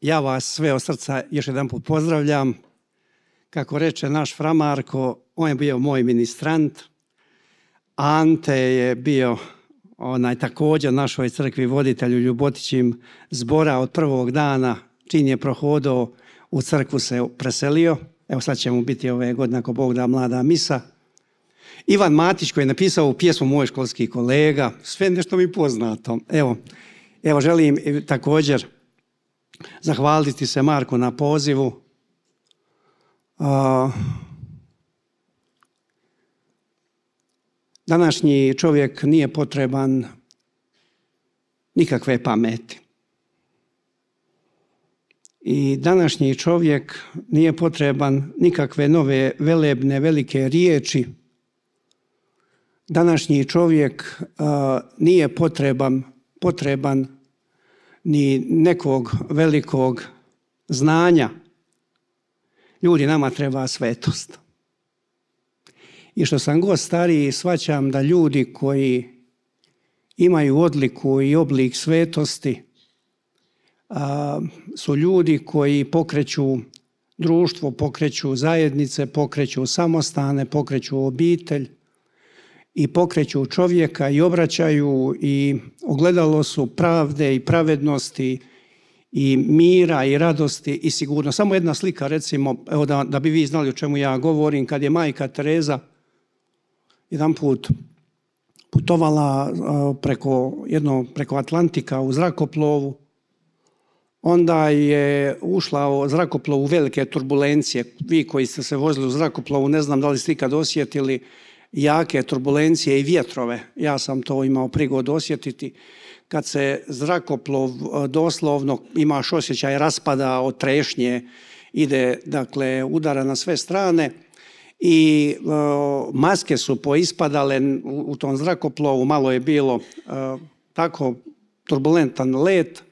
Ja vas sve od srca još jedan put pozdravljam. Kako reče naš Framarko, on je bio moj ministrant. Ante je bio onaj također našoj crkvi voditelj u Ljubotićim zbora od prvog dana čin je prohodao u crkvu se preselio. Evo sad će mu biti ove godine ako Bog da mlada misa. Ivan Matić koji je napisao u pjesmu Moj školski kolega, sve nešto mi poznato. Evo, evo želim također zahvaliti se Marku na pozivu. Današnji čovjek nije potreban nikakve pameti. I današnji čovjek nije potreban nikakve nove velebne velike riječi. Današnji čovjek nije potreban potreban ni nekog velikog znanja. Ljudi, nama treba svetost. I što sam god stariji, svaćam da ljudi koji imaju odliku i oblik svetosti su ljudi koji pokreću društvo, pokreću zajednice, pokreću samostane, pokreću obitelj, i pokreću čovjeka i obraćaju i ogledalo su pravde i pravednosti i mira i radosti i sigurno. Samo jedna slika recimo, evo da, da bi vi znali o čemu ja govorim, kad je majka Tereza jedan put putovala preko, jedno, preko Atlantika u zrakoplovu, onda je ušla u zrakoplovu velike turbulencije. Vi koji ste se vozili u zrakoplovu, ne znam da li ste ikad osjetili, jake turbulencije i vjetrove. Ja sam to imao prigod osjetiti kad se zrakoplov doslovno imaš osjećaj raspada od trešnje, ide dakle udara na sve strane i e, maske su poispadale u tom zrakoplovu, malo je bilo e, tako turbulentan let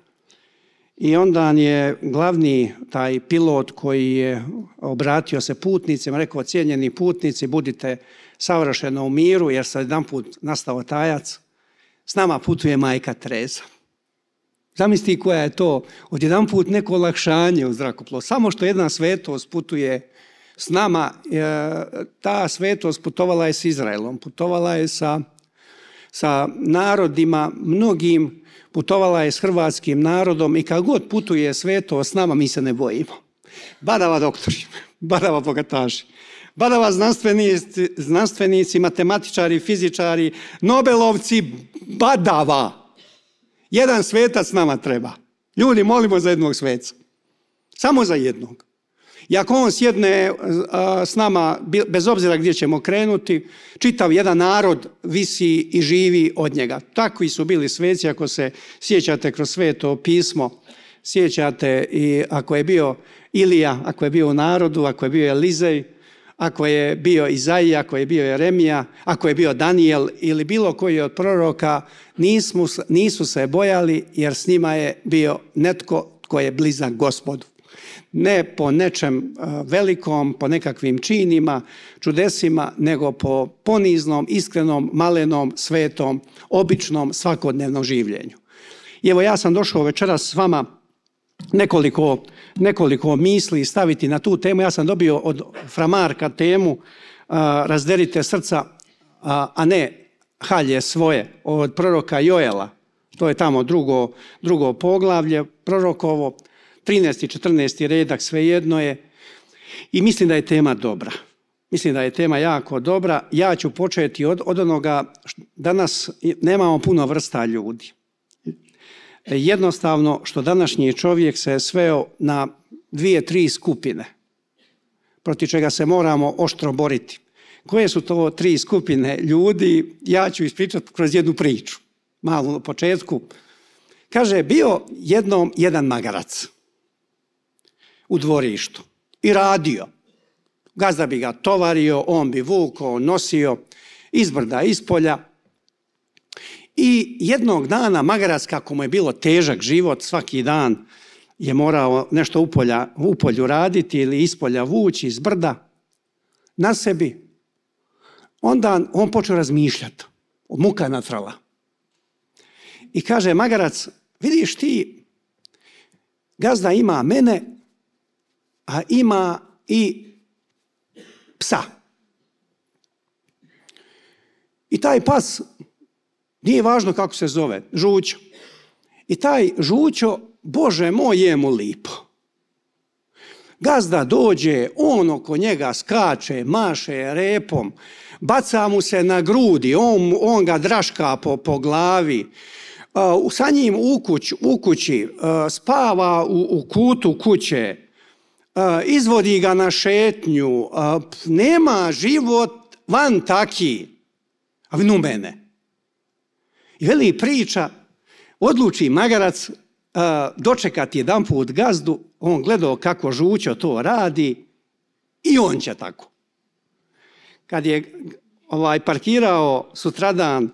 i onda je glavni taj pilot koji je obratio se putnicima, rekao cijenjeni putnici budite savršeno u miru jer se jedan put nastao tajac, s nama putuje majka treza. Zamisli koja je to, jedan put neko olakšanje u zrakoplov, Samo što jedna svetost putuje s nama, e, ta svetost putovala je s Izraelom, putovala je sa, sa narodima mnogim, putovala je s hrvatskim narodom i kad god putuje svetost s nama, mi se ne bojimo. Badava doktori, badava bogataši badava znanstvenici, znanstvenici, matematičari, fizičari, Nobelovci, badava. Jedan svetac nama treba. Ljudi, molimo za jednog sveca. Samo za jednog. I ako on sjedne e, s nama, bez obzira gdje ćemo krenuti, čitav jedan narod visi i živi od njega. Takvi su bili sveci, ako se sjećate kroz sveto pismo, sjećate i ako je bio Ilija, ako je bio u narodu, ako je bio Elizej, ako je bio Izaija, ako je bio Jeremija, ako je bio Daniel ili bilo koji od proroka, nisu se bojali jer s njima je bio netko tko je blizak gospodu. Ne po nečem e, velikom, po nekakvim činima, čudesima, nego po poniznom, iskrenom, malenom, svetom, običnom, svakodnevnom življenju. I evo ja sam došao večeras s vama nekoliko, nekoliko misli staviti na tu temu. Ja sam dobio od Framarka temu Razderite srca, a, ne halje svoje od proroka Joela. To je tamo drugo, drugo poglavlje, prorokovo, 13. i 14. redak, svejedno je. I mislim da je tema dobra. Mislim da je tema jako dobra. Ja ću početi od, od onoga, danas nemamo puno vrsta ljudi jednostavno što današnji čovjek se sveo na dvije, tri skupine protiv čega se moramo oštro boriti. Koje su to tri skupine ljudi? Ja ću ispričati kroz jednu priču, malo na početku. Kaže, bio jednom jedan magarac u dvorištu i radio. Gazda bi ga tovario, on bi vuko, nosio izbrda ispolja, iz polja. I jednog dana magarac, kako mu je bilo težak život, svaki dan je morao nešto u polju raditi ili ispolja vući iz brda na sebi. Onda on počeo razmišljati. Muka natrala. I kaže, magarac, vidiš ti, gazda ima mene, a ima i psa. I taj pas nije važno kako se zove, žućo. I taj žućo, Bože moj, je mu lipo. Gazda dođe, on oko njega skače, maše repom, baca mu se na grudi, on, on ga draška po, po glavi. sa njim u, kuć, u kući, spava u, u kutu kuće, izvodi ga na šetnju, nema život van taki. A vi mene. I veli priča, odluči magarac dočekati jedan put gazdu, on gledao kako žućo to radi i on će tako. Kad je ovaj, parkirao sutradan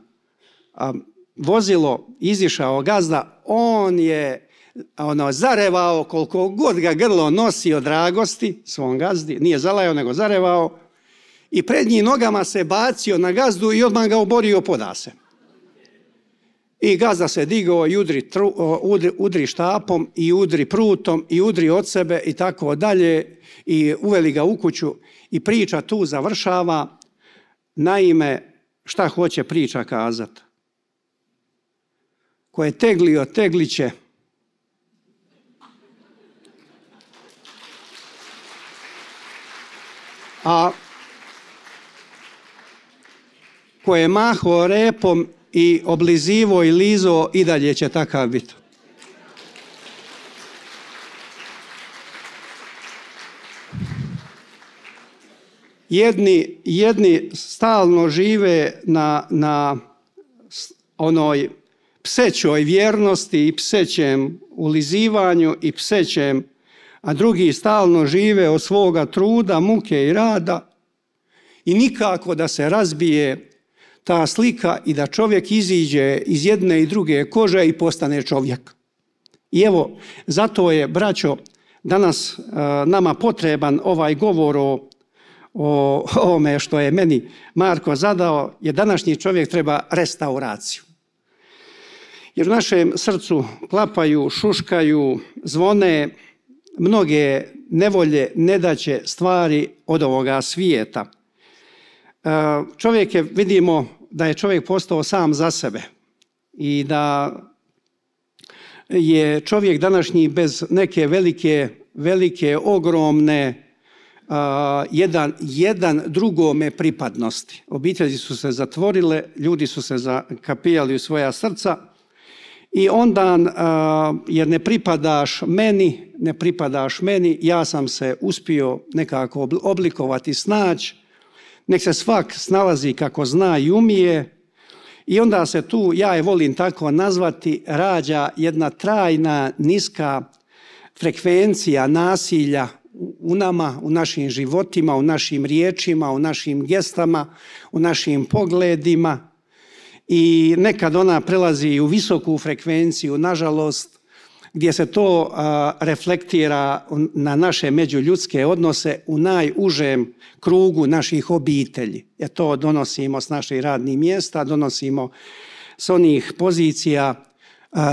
vozilo, izišao gazda, on je ono, zarevao koliko god ga grlo nosi dragosti svom gazdi, nije zalajao nego zarevao i prednjim nogama se bacio na gazdu i odmah ga oborio podasem. I gazda se digao i udri, udri, udri štapom i udri prutom i udri od sebe i tako dalje i uveli ga u kuću i priča tu završava. Naime, šta hoće priča kazat? Ko je teglio, tegliće. A ko je maho repom, i oblizivo i lizo i dalje će takav biti. Jedni, jedni stalno žive na, na onoj psećoj vjernosti i psećem ulizivanju i psećem, a drugi stalno žive od svoga truda, muke i rada i nikako da se razbije ta slika i da čovjek iziđe iz jedne i druge kože i postane čovjek. I evo, zato je, braćo, danas e, nama potreban ovaj govor o, o ovome što je meni Marko zadao, je današnji čovjek treba restauraciju. Jer u našem srcu klapaju, šuškaju, zvone mnoge nevolje, nedaće stvari od ovoga svijeta – čovjek je, vidimo da je čovjek postao sam za sebe i da je čovjek današnji bez neke velike, velike, ogromne jedan, jedan drugome pripadnosti. Obitelji su se zatvorile, ljudi su se zakapijali u svoja srca i onda jer ne pripadaš meni, ne pripadaš meni, ja sam se uspio nekako oblikovati, snaći, nek se svak snalazi kako zna i umije i onda se tu, ja je volim tako nazvati, rađa jedna trajna, niska frekvencija nasilja u nama, u našim životima, u našim riječima, u našim gestama, u našim pogledima i nekad ona prelazi u visoku frekvenciju, nažalost, gdje se to reflektira na naše međuljudske odnose u najužem krugu naših obitelji. Jer to donosimo s naših radnih mjesta, donosimo s onih pozicija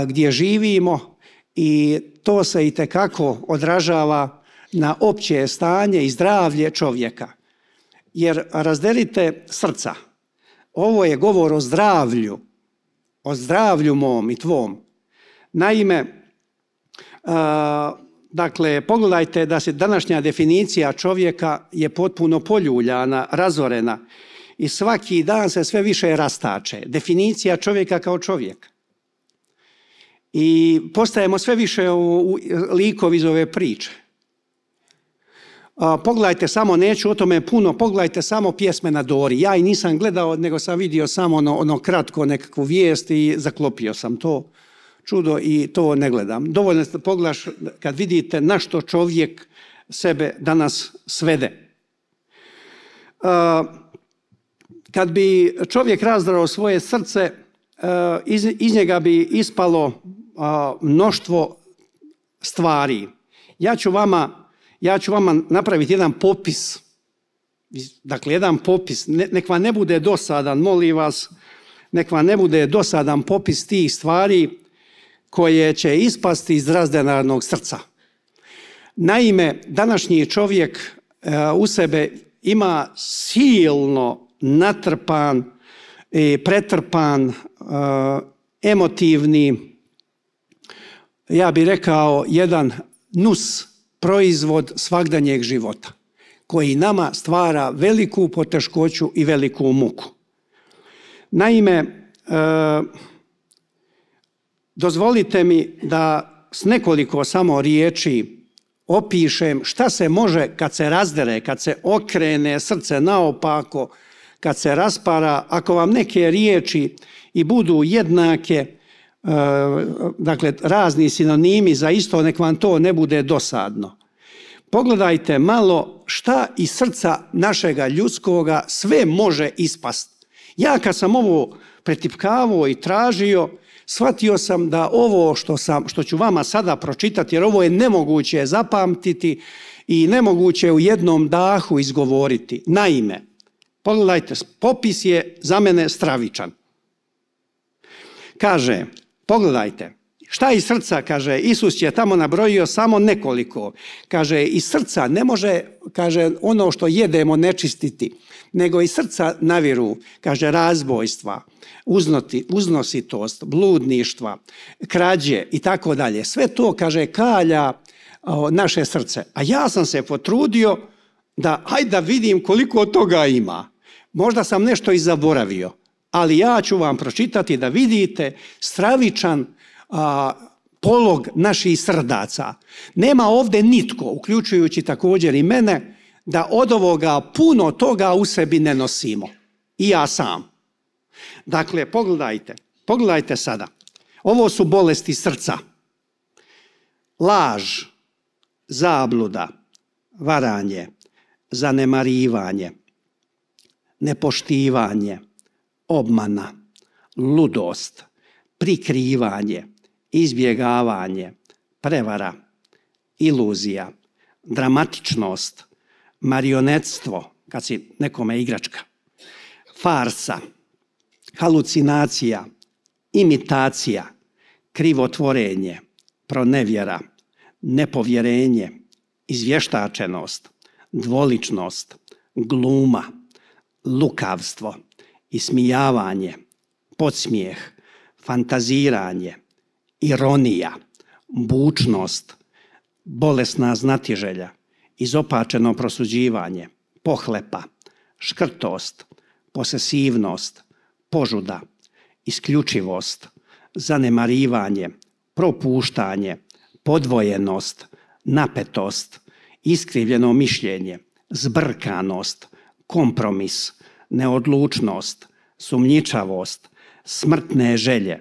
gdje živimo i to se i tekako odražava na opće stanje i zdravlje čovjeka. Jer razdelite srca. Ovo je govor o zdravlju, o zdravlju mom i tvom. Naime, Dakle, pogledajte da se današnja definicija čovjeka je potpuno poljuljana, razorena i svaki dan se sve više rastače. Definicija čovjeka kao čovjek. I postajemo sve više u, likovi iz ove priče. Pogledajte samo, neću o tome puno, pogledajte samo pjesme na Dori. Ja i nisam gledao, nego sam vidio samo ono, ono kratko nekakvu vijest i zaklopio sam to čudo i to ne gledam. Dovoljno ste poglaš kad vidite na što čovjek sebe danas svede. E, kad bi čovjek razdrao svoje srce, e, iz njega bi ispalo e, mnoštvo stvari. Ja ću vama, ja ću vama napraviti jedan popis. Dakle, jedan popis. Nek vam ne bude dosadan, molim vas, nek vam ne bude dosadan popis tih stvari koje će ispasti iz razdenarnog srca. Naime, današnji čovjek e, u sebe ima silno natrpan i pretrpan e, emotivni ja bih rekao jedan nus proizvod svagdanjeg života koji nama stvara veliku poteškoću i veliku muku. Naime, e, Dozvolite mi da s nekoliko samo riječi opišem šta se može kad se razdere, kad se okrene srce naopako, kad se raspara, ako vam neke riječi i budu jednake, e, dakle razni sinonimi za isto, nek vam to ne bude dosadno. Pogledajte malo šta iz srca našega ljudskoga sve može ispast. Ja kad sam ovo pretipkavao i tražio, shvatio sam da ovo što, sam, što ću vama sada pročitati, jer ovo je nemoguće zapamtiti i nemoguće u jednom dahu izgovoriti. Naime, pogledajte, popis je za mene stravičan. Kaže, pogledajte, šta iz srca, kaže, Isus je tamo nabrojio samo nekoliko. Kaže, iz srca ne može, kaže, ono što jedemo nečistiti nego i srca naviru, kaže razbojstva, uznoti, uznositost, bludništva, krađe i tako dalje. Sve to, kaže, kalja naše srce. A ja sam se potrudio da, hajde da vidim koliko od toga ima. Možda sam nešto i zaboravio, ali ja ću vam pročitati da vidite stravičan polog naših srdaca. Nema ovdje nitko, uključujući također i mene, da od ovoga puno toga u sebi ne nosimo. I ja sam. Dakle, pogledajte, pogledajte sada. Ovo su bolesti srca. Laž, zabluda, varanje, zanemarivanje, nepoštivanje, obmana, ludost, prikrivanje, izbjegavanje, prevara, iluzija, dramatičnost, marionetstvo, kad si nekome igračka, farsa, halucinacija, imitacija, krivotvorenje, pronevjera, nepovjerenje, izvještačenost, dvoličnost, gluma, lukavstvo, ismijavanje, podsmijeh, fantaziranje, ironija, bučnost, bolesna znatiželja, izopačeno prosuđivanje, pohlepa, škrtost, posesivnost, požuda, isključivost, zanemarivanje, propuštanje, podvojenost, napetost, iskrivljeno mišljenje, zbrkanost, kompromis, neodlučnost, sumnjičavost, smrtne želje,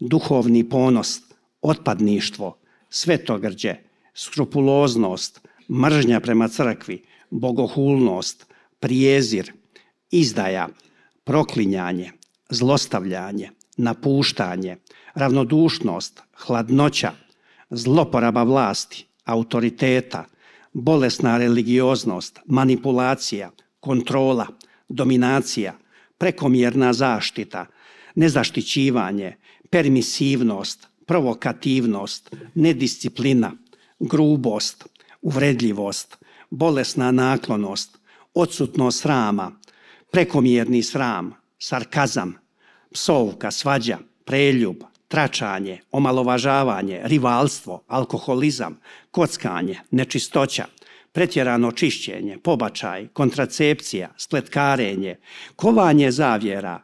duhovni ponos, otpadništvo, svetogrđe, skrupuloznost, mržnja prema crkvi, bogohulnost, prijezir, izdaja, proklinjanje, zlostavljanje, napuštanje, ravnodušnost, hladnoća, zloporaba vlasti, autoriteta, bolesna religioznost, manipulacija, kontrola, dominacija, prekomjerna zaštita, nezaštićivanje, permisivnost, provokativnost, nedisciplina, grubost, uvredljivost, bolesna naklonost, odsutnost srama, prekomjerni sram, sarkazam, psovka, svađa, preljub, tračanje, omalovažavanje, rivalstvo, alkoholizam, kockanje, nečistoća, pretjerano čišćenje, pobačaj, kontracepcija, spletkarenje, kovanje zavjera,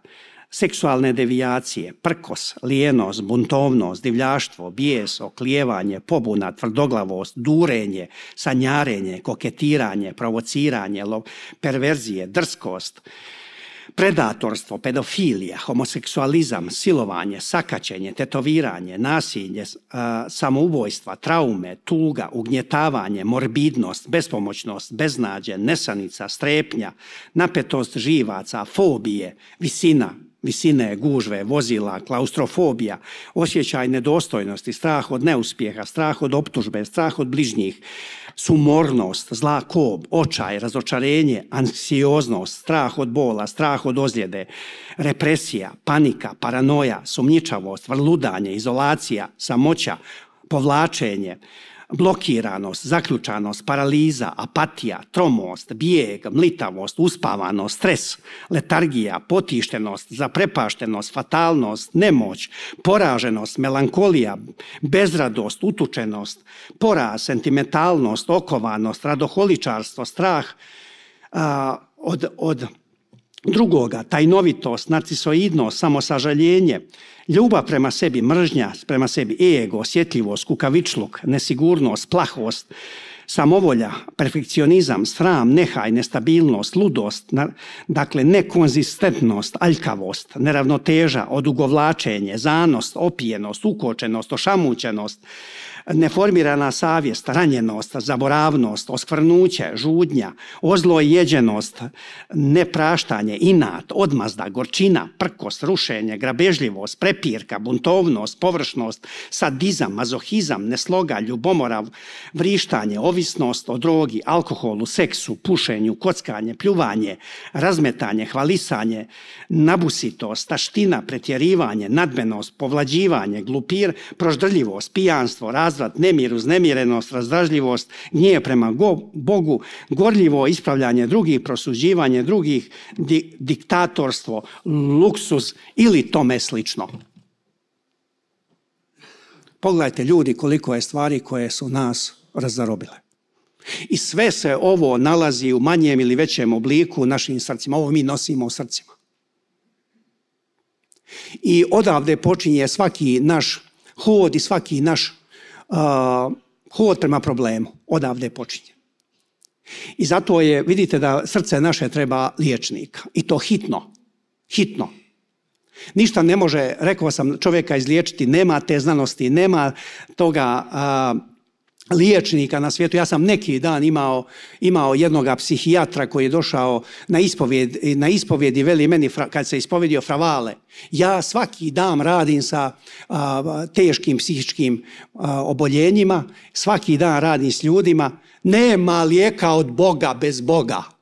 seksualne devijacije, prkos, lijenost, buntovnost, divljaštvo, bijes, oklijevanje, pobuna, tvrdoglavost, durenje, sanjarenje, koketiranje, provociranje, perverzije, drskost, predatorstvo, pedofilija, homoseksualizam, silovanje, sakaćenje, tetoviranje, nasilje, samoubojstva, traume, tuga, ugnjetavanje, morbidnost, bespomoćnost, beznađe, nesanica, strepnja, napetost živaca, fobije, visina, visine, gužve, vozila, klaustrofobija, osjećaj nedostojnosti, strah od neuspjeha, strah od optužbe, strah od bližnjih, sumornost, zla kob, očaj, razočarenje, anksioznost, strah od bola, strah od ozljede, represija, panika, paranoja, sumnjičavost, vrludanje, izolacija, samoća, povlačenje, blokiranost, zaključanost, paraliza, apatija, tromost, bijeg, mlitavost, uspavanost, stres, letargija, potištenost, zaprepaštenost, fatalnost, nemoć, poraženost, melankolija, bezradost, utučenost, poraz, sentimentalnost, okovanost, radoholičarstvo, strah od drugoga, tajnovitost, narcisoidnost, samosažaljenje, ljubav prema sebi, mržnja prema sebi, ego, osjetljivost, kukavičluk, nesigurnost, plahost, samovolja, perfekcionizam, sram, nehaj, nestabilnost, ludost, dakle nekonzistentnost, aljkavost, neravnoteža, odugovlačenje, zanost, opijenost, ukočenost, ošamućenost, neformirana savjest, ranjenost, zaboravnost, oskvrnuće, žudnja, ozlojeđenost, nepraštanje, inat, odmazda, gorčina, prkost, rušenje, grabežljivost, prepirka, buntovnost, površnost, sadizam, mazohizam, nesloga, ljubomorav, vrištanje, ovisnost o drogi, alkoholu, seksu, pušenju, kockanje, pljuvanje, razmetanje, hvalisanje, nabusitost, taština, pretjerivanje, nadmenost, povlađivanje, glupir, proždrljivost, pijanstvo, razvrat, nemir, uznemirenost, razdražljivost, nije prema Bogu, gorljivo ispravljanje drugih, prosuđivanje drugih, diktatorstvo, luksus ili tome slično. Pogledajte ljudi koliko je stvari koje su nas razdarobile. I sve se ovo nalazi u manjem ili većem obliku u našim srcima. Ovo mi nosimo u srcima. I odavde počinje svaki naš hod i svaki naš hod prema problemu, odavde počinje. I zato je, vidite da srce naše treba liječnika. I to hitno. Hitno. Ništa ne može, rekao sam, čovjeka izliječiti. Nema te znanosti, nema toga liječnika na svijetu. Ja sam neki dan imao, imao jednoga psihijatra koji je došao na ispovjed, na i veli meni kad se ispovjedio fravale. Ja svaki dan radim sa teškim psihičkim oboljenjima, svaki dan radim s ljudima. Nema lijeka od Boga bez Boga.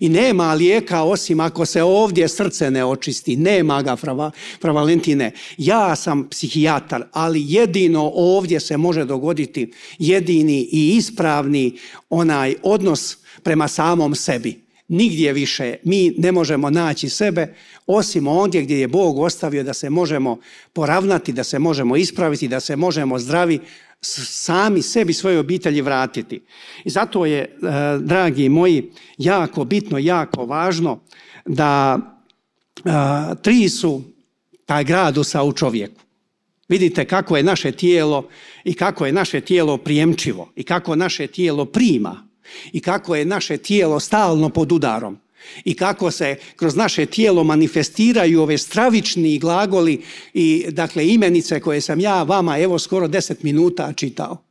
I nema lijeka osim ako se ovdje srce ne očisti. Nema ga, fra, Valentine. Ja sam psihijatar, ali jedino ovdje se može dogoditi jedini i ispravni onaj odnos prema samom sebi. Nigdje više mi ne možemo naći sebe osim ondje gdje je Bog ostavio da se možemo poravnati, da se možemo ispraviti, da se možemo zdravi sami sebi svoje obitelji vratiti. I zato je, e, dragi moji, jako bitno, jako važno da e, tri su taj gradusa u čovjeku. Vidite kako je naše tijelo i kako je naše tijelo prijemčivo i kako naše tijelo prima i kako je naše tijelo stalno pod udarom i kako se kroz naše tijelo manifestiraju ove stravični glagoli i dakle imenice koje sam ja vama evo skoro deset minuta čitao.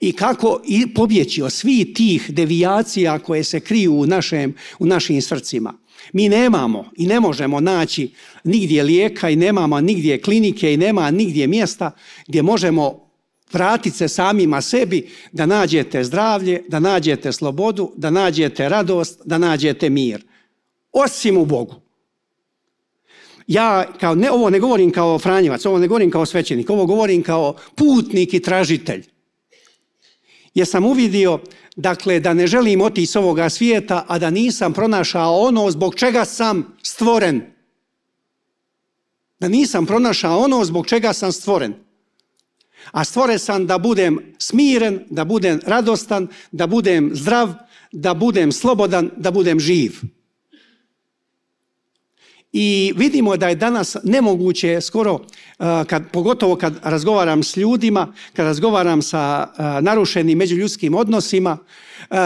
I kako i pobjeći od svih tih devijacija koje se kriju u, našem, u našim srcima. Mi nemamo i ne možemo naći nigdje lijeka i nemamo nigdje klinike i nema nigdje mjesta gdje možemo vratiti se samima sebi da nađete zdravlje, da nađete slobodu, da nađete radost, da nađete mir. Osim u Bogu. Ja kao ne, ovo ne govorim kao Franjevac, ovo ne govorim kao svećenik, ovo govorim kao putnik i tražitelj. Jer sam uvidio dakle, da ne želim otići s ovoga svijeta, a da nisam pronašao ono zbog čega sam stvoren. Da nisam pronašao ono zbog čega sam stvoren a stvore sam da budem smiren, da budem radostan, da budem zdrav, da budem slobodan, da budem živ i vidimo da je danas nemoguće skoro, uh, kad, pogotovo kad razgovaram s ljudima, kad razgovaram sa uh, narušenim međuljudskim odnosima, uh,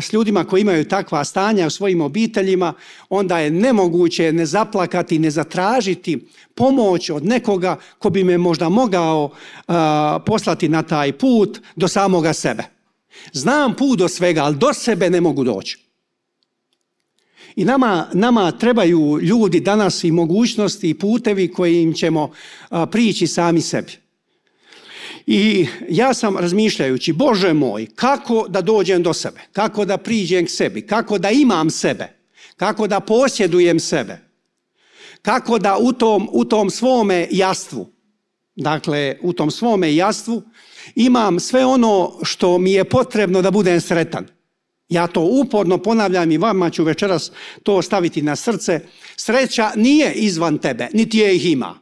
s ljudima koji imaju takva stanja u svojim obiteljima, onda je nemoguće ne zaplakati, ne zatražiti pomoć od nekoga ko bi me možda mogao poslati na taj put do samoga sebe. Znam put do svega, ali do sebe ne mogu doći. I nama, nama trebaju ljudi danas i mogućnosti i putevi kojim ćemo prići sami sebi. I ja sam razmišljajući, Bože moj, kako da dođem do sebe, kako da priđem k sebi, kako da imam sebe, kako da posjedujem sebe, kako da u tom, u tom svome jastvu, dakle u tom svome jastvu imam sve ono što mi je potrebno da budem sretan. Ja to uporno ponavljam i vama ću večeras to staviti na srce. Sreća nije izvan tebe, niti je ih ima.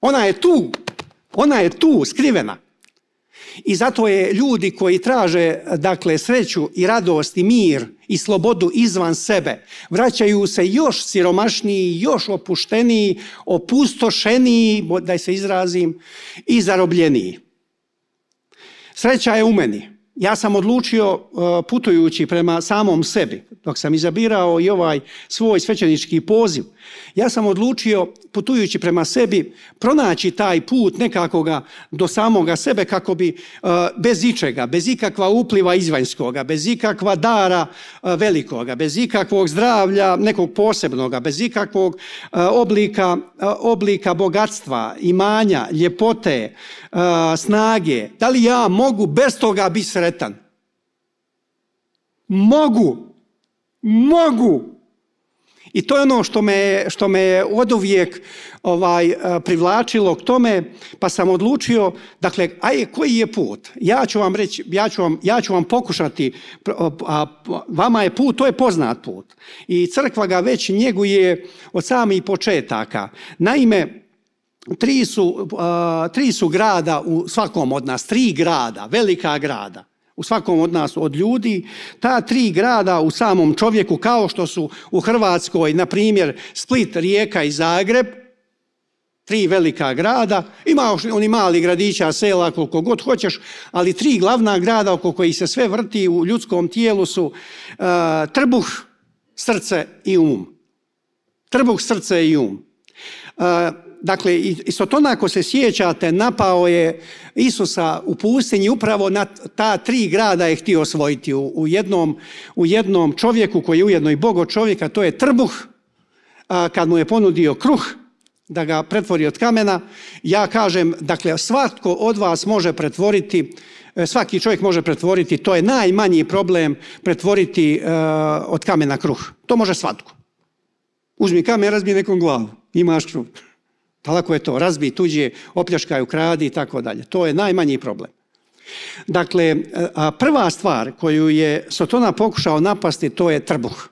Ona je tu, ona je tu, skrivena. I zato je ljudi koji traže dakle sreću i radost i mir i slobodu izvan sebe vraćaju se još siromašniji, još opušteniji, opustošeniji, da se izrazim, i zarobljeniji. Sreća je u meni ja sam odlučio e, putujući prema samom sebi, dok sam izabirao i ovaj svoj svećenički poziv, ja sam odlučio putujući prema sebi pronaći taj put nekakoga do samoga sebe kako bi e, bez ičega, bez ikakva upliva izvanjskoga, bez ikakva dara e, velikoga, bez ikakvog zdravlja nekog posebnoga, bez ikakvog oblika, oblika bogatstva, imanja, ljepote, snage, da li ja mogu bez toga biti sretan. Mogu. Mogu. I to je ono što me, što me je od uvijek ovaj, eh, privlačilo k tome, pa sam odlučio, dakle, aj, koji je put? Ja ću vam reći, ja ću vam, ja ću vam pokušati, eh, a, vama je put, to je poznat put. I crkva ga već njeguje od samih početaka. Naime, tri su, eh, tri su grada u svakom od nas, tri grada, velika grada u svakom od nas, od ljudi, ta tri grada u samom čovjeku, kao što su u Hrvatskoj, na primjer, Split, Rijeka i Zagreb, tri velika grada, ima oni mali gradića, sela, koliko god hoćeš, ali tri glavna grada oko kojih se sve vrti u ljudskom tijelu su e, trbuh, srce i um. Trbuh, srce i um. E, dakle, ako se sjećate, napao je Isusa u pustinji, upravo na ta tri grada je htio osvojiti u, u, jednom, u jednom čovjeku koji je ujedno i bogo čovjeka, to je trbuh, a, kad mu je ponudio kruh, da ga pretvori od kamena, ja kažem, dakle, svatko od vas može pretvoriti e, svaki čovjek može pretvoriti, to je najmanji problem pretvoriti e, od kamena kruh. To može svatko. Uzmi kamen, razbi nekom glavu, imaš kruh. Tako je to, razbi tuđe, opljačkaj, ukradi i tako dalje. To je najmanji problem. Dakle, prva stvar koju je Sotona pokušao napasti, to je trbuh.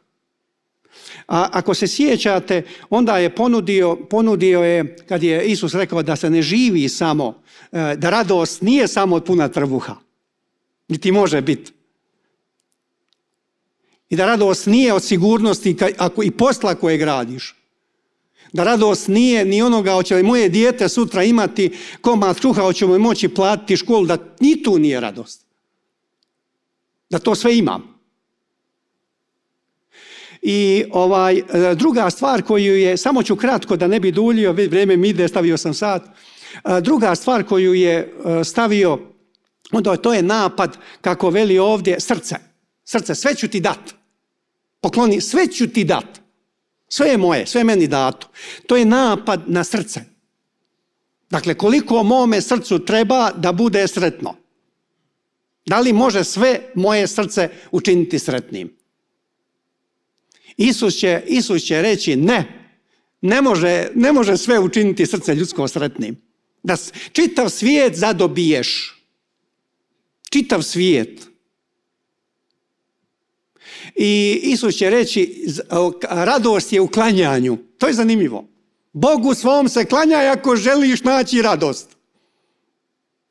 A ako se sjećate, onda je ponudio, ponudio je, kad je Isus rekao da se ne živi samo, e, da radost nije samo od puna trbuha, niti može biti. I da radost nije od sigurnosti i posla koje gradiš, da radost nije ni onoga hoće li moje dijete sutra imati komad kruha, hoće mu moći platiti školu, da ni tu nije radost. Da to sve imam. I ovaj, e, druga stvar koju je, samo ću kratko da ne bi duljio, vrijeme mi ide, stavio sam sat. E, druga stvar koju je e, stavio, onda to je napad, kako veli ovdje, srce. Srce, sve ću ti dat. Pokloni, sve ću ti dat. Sve je moje, sve je meni dato. To je napad na srce. Dakle, koliko mome srcu treba da bude sretno? Da li može sve moje srce učiniti sretnim? Isus će, Isus će reći ne, ne može, ne može sve učiniti srce ljudsko sretnim. Da čitav svijet zadobiješ. Čitav svijet. I Isus će reći, radost je u klanjanju. To je zanimljivo. Bogu svom se klanjaj ako želiš naći radost.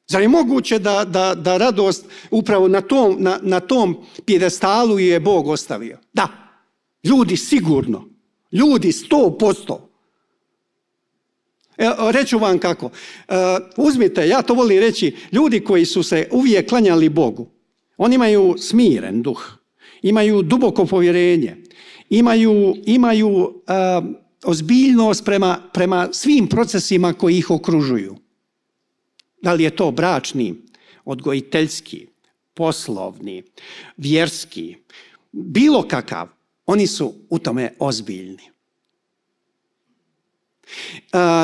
Zar je moguće da, da, da radost upravo na tom, na, na tom pjedestalu je Bog ostavio? Da, ljudi sigurno, ljudi sto posto. E, reću vam kako, e, uzmite, ja to volim reći, ljudi koji su se uvijek klanjali Bogu, oni imaju smiren duh imaju duboko povjerenje, imaju, imaju ozbiljnost prema, prema svim procesima koji ih okružuju. Da li je to bračni, odgojiteljski, poslovni, vjerski, bilo kakav, oni su u tome ozbiljni.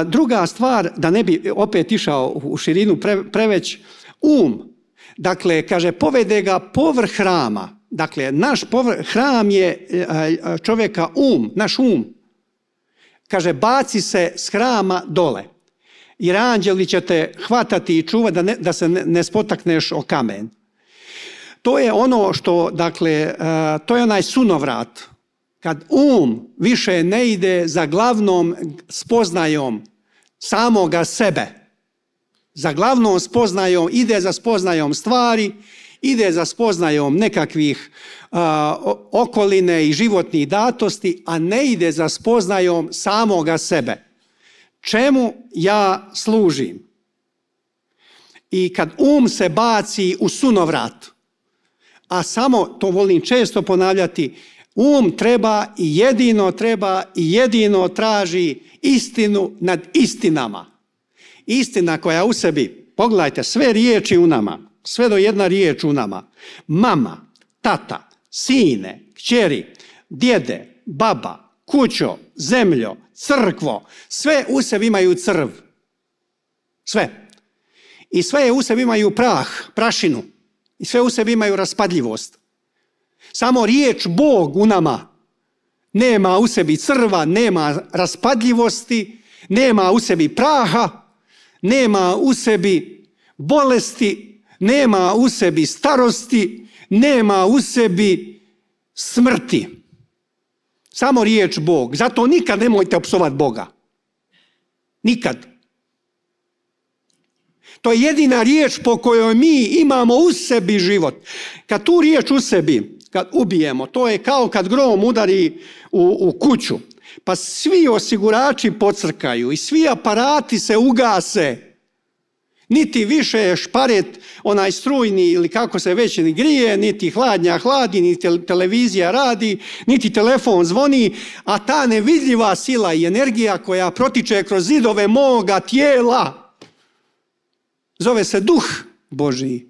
druga stvar, da ne bi opet išao u širinu preveć, um, dakle, kaže, povede ga povrh hrama, Dakle, naš hram je e, e, čovjeka um, naš um. Kaže, baci se s hrama dole. I anđeli će te hvatati i čuvati da, ne, da se ne, ne spotakneš o kamen. To je ono što, dakle, e, to je onaj sunovrat. Kad um više ne ide za glavnom spoznajom samoga sebe. Za glavnom spoznajom ide za spoznajom stvari ide za spoznajom nekakvih okoline i životnih datosti, a ne ide za spoznajom samoga sebe. Čemu ja služim? I kad um se baci u sunovrat, a samo, to volim često ponavljati, um treba i jedino treba i jedino traži istinu nad istinama. Istina koja u sebi, pogledajte, sve riječi u nama, sve do jedna riječ u nama. Mama, tata, sine, kćeri, djede, baba, kućo, zemljo, crkvo, sve u sebi imaju crv. Sve. I sve u sebi imaju prah, prašinu. I sve u sebi imaju raspadljivost. Samo riječ Bog u nama nema u sebi crva, nema raspadljivosti, nema u sebi praha, nema u sebi bolesti, nema u sebi starosti, nema u sebi smrti. Samo riječ Bog. Zato nikad nemojte opsovat Boga. Nikad. To je jedina riječ po kojoj mi imamo u sebi život. Kad tu riječ u sebi, kad ubijemo, to je kao kad grom udari u, u kuću. Pa svi osigurači pocrkaju i svi aparati se ugase niti više šparet, onaj strujni ili kako se već ni grije, niti hladnja hladi, niti televizija radi, niti telefon zvoni, a ta nevidljiva sila i energija koja protiče kroz zidove moga tijela, zove se duh Boži.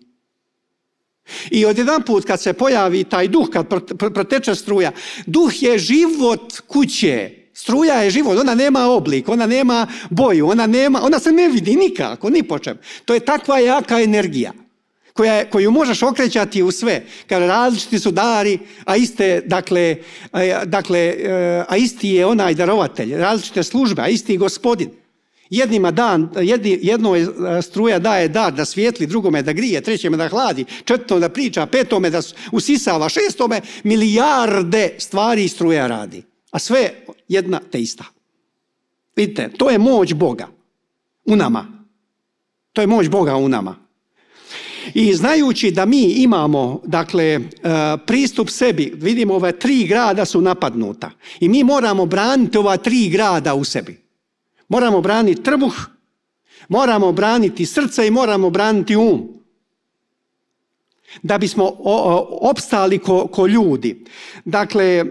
I odjedan put kad se pojavi taj duh, kad proteče struja, duh je život kuće. Struja je život, ona nema oblik, ona nema boju, ona, nema, ona se ne vidi nikako, ni po čem. To je takva jaka energija koja, koju možeš okrećati u sve. kada različiti su dari, a iste, dakle, dakle, a isti je onaj darovatelj, različite službe, a isti je gospodin. Jednima dan, jedni, struja daje dar da svijetli, drugome da grije, trećeme da hladi, četvrtome da priča, petome da usisava, šestome milijarde stvari struja radi a sve jedna te ista. Vidite, to je moć Boga u nama. To je moć Boga u nama. I znajući da mi imamo, dakle, e, pristup sebi, vidimo ova tri grada su napadnuta i mi moramo braniti ova tri grada u sebi. Moramo braniti trbuh, moramo braniti srce i moramo braniti um. Da bismo opstali ko ljudi. Dakle, e,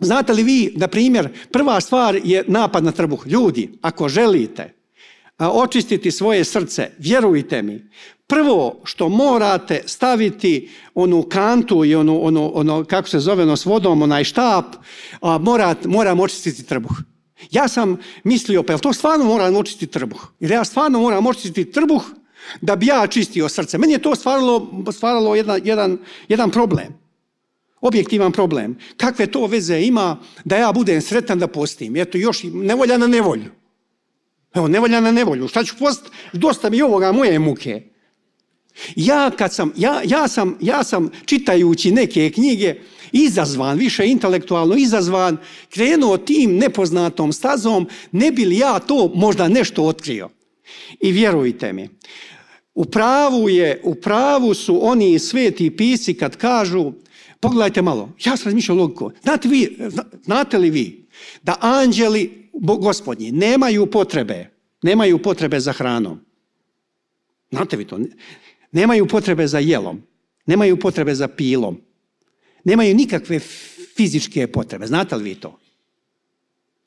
Znate li vi, na primjer, prva stvar je napad na trbuh. Ljudi, ako želite očistiti svoje srce, vjerujte mi, prvo što morate staviti onu kantu i onu, onu, ono, kako se zove, ono s vodom, onaj štap, a, moram očistiti trbuh. Ja sam mislio, pa jel to stvarno moram očistiti trbuh? Jer ja stvarno moram očistiti trbuh da bi ja čistio srce. Meni je to stvaralo, stvaralo jedan, jedan, jedan problem objektivan problem. Kakve to veze ima da ja budem sretan da postim? Eto, još nevolja na nevolju. Evo, nevolja na nevolju. Šta ću post? Dosta mi ovoga moje muke. Ja kad sam, ja, ja, sam, ja sam čitajući neke knjige izazvan, više intelektualno izazvan, krenuo tim nepoznatom stazom, ne bi li ja to možda nešto otkrio. I vjerujte mi, u pravu, je, u pravu su oni sveti pisi kad kažu Pogledajte malo, ja sam razmišljao logiku. Znate, vi, znate li vi da anđeli gospodnji nemaju potrebe, nemaju potrebe za hranom? Znate vi to? Nemaju potrebe za jelom, nemaju potrebe za pilom, nemaju nikakve fizičke potrebe. Znate li vi to?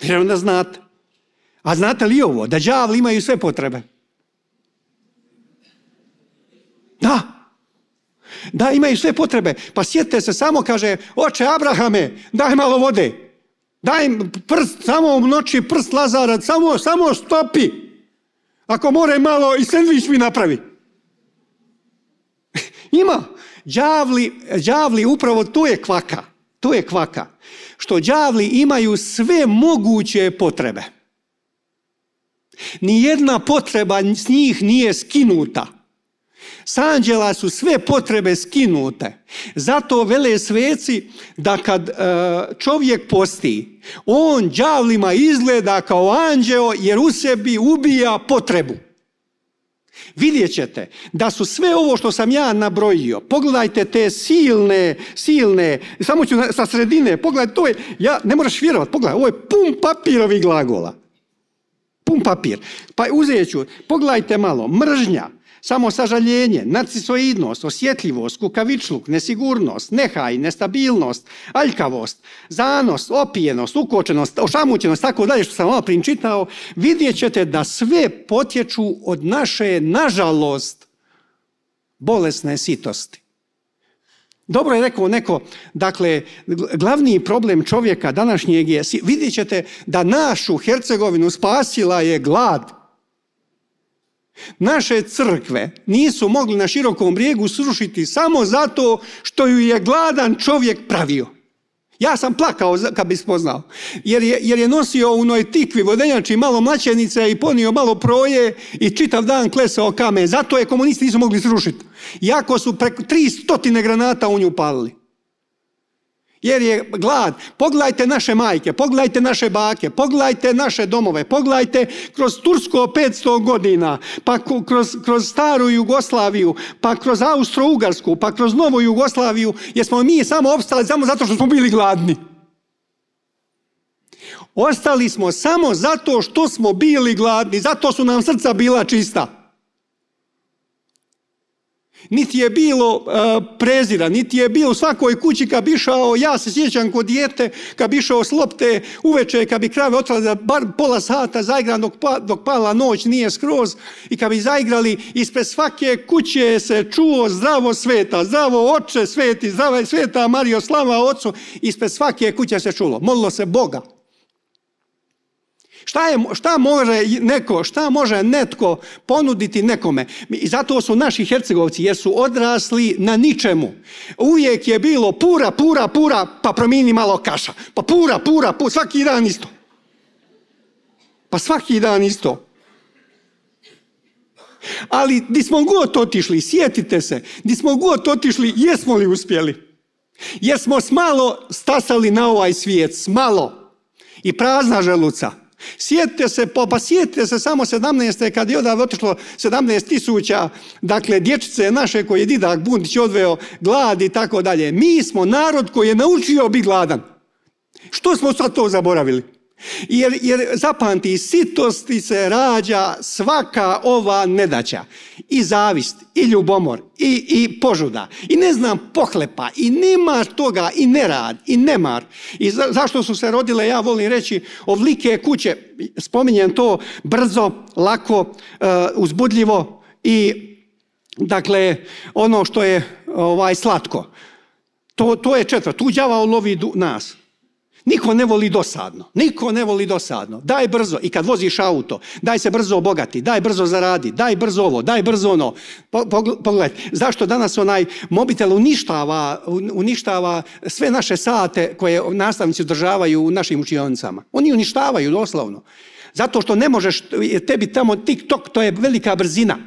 Vjerujem da znate. A znate li ovo? Da đavli imaju sve potrebe. Da, da, imaju sve potrebe. Pa sjetite se samo, kaže, oče Abrahame, daj malo vode. Daj prst, samo u noći prst Lazara, samo, samo stopi. Ako more malo i sandvič mi napravi. Ima. Đavli, đavli, upravo tu je kvaka. Tu je kvaka. Što đavli imaju sve moguće potrebe. Nijedna potreba s njih nije skinuta. Sa anđela su sve potrebe skinute. Zato vele sveci da kad e, čovjek posti, on đavlima izgleda kao anđeo jer u sebi ubija potrebu. Vidjet ćete da su sve ovo što sam ja nabrojio, pogledajte te silne, silne, samo ću sa sredine, pogledaj, to je, ja, ne moraš vjerovat pogledaj, ovo je pun papirovih glagola. Pun papir. Pa uzet ću, pogledajte malo, mržnja, samo sažaljenje, narcisoidnost, osjetljivost, kukavičluk, nesigurnost, nehaj, nestabilnost, aljkavost, zanos, opijenost, ukočenost, ošamućenost, tako dalje što sam malo pričitao, vidjet ćete da sve potječu od naše, nažalost, bolesne sitosti. Dobro je rekao neko, dakle, glavni problem čovjeka današnjeg je, vidjet ćete da našu Hercegovinu spasila je glad. Naše crkve nisu mogli na širokom brijegu srušiti samo zato što ju je gladan čovjek pravio. Ja sam plakao kad bi spoznao, jer je, jer je nosio u noj tikvi vodenjači malo mlaćenice i ponio malo proje i čitav dan klesao kamen. Zato je komunisti nisu mogli srušiti. Iako su preko tri stotine granata u nju palili. Jer je glad. Pogledajte naše majke, pogledajte naše bake, pogledajte naše domove, pogledajte kroz Tursko 500 godina, pa kroz, kroz staru Jugoslaviju, pa kroz Austro-Ugarsku, pa kroz novu Jugoslaviju, jer smo mi samo opstali samo zato što smo bili gladni. Ostali smo samo zato što smo bili gladni, zato su nam srca bila čista. Niti je bilo e, prezira, niti je bilo u svakoj kući kad bi išao, ja se sjećam kod dijete, kad bi išao s lopte uveče, kad bi krave da bar pola sata zaigram pa, dok, pala noć, nije skroz, i kad bi zaigrali, ispred svake kuće se čuo zdravo sveta, zdravo oče sveti, zdravo sveta Mario, slava ocu, ispred svake kuće se čulo, molilo se Boga. Šta, je, šta može neko, šta može netko ponuditi nekome? I zato su naši Hercegovci, jer su odrasli na ničemu. Uvijek je bilo pura, pura, pura, pa promijeni malo kaša. Pa pura, pura, pura, svaki dan isto. Pa svaki dan isto. Ali di smo god otišli, sjetite se, di smo god otišli, jesmo li uspjeli? Jesmo s malo stasali na ovaj svijet, s malo i prazna želuca. Sjetite se, pa sjetite se samo 17. kad je odavde otišlo 17 tisuća, dakle, dječice naše koje je Didak Bundić odveo glad i tako dalje. Mi smo narod koji je naučio biti gladan. Što smo sad to zaboravili? Jer, jer zapamti, sitosti se rađa svaka ova nedaća. I zavist, i ljubomor, i, i požuda, i ne znam pohlepa, i nema toga, i nerad, i nemar. I za, zašto su se rodile, ja volim reći, ovlike kuće, spominjem to brzo, lako, e, uzbudljivo i dakle ono što je ovaj slatko. To, to je četvrto. Tu đava lovi nas. Niko ne voli dosadno, niko ne voli dosadno. Daj brzo i kad voziš auto, daj se brzo obogati, daj brzo zaradi, daj brzo ovo, daj brzo ono. Pogledaj, zašto danas onaj mobitel uništava, uništava sve naše sate koje nastavnici održavaju u našim učionicama. Oni uništavaju doslovno. Zato što ne možeš, tebi tamo TikTok, to je velika brzina.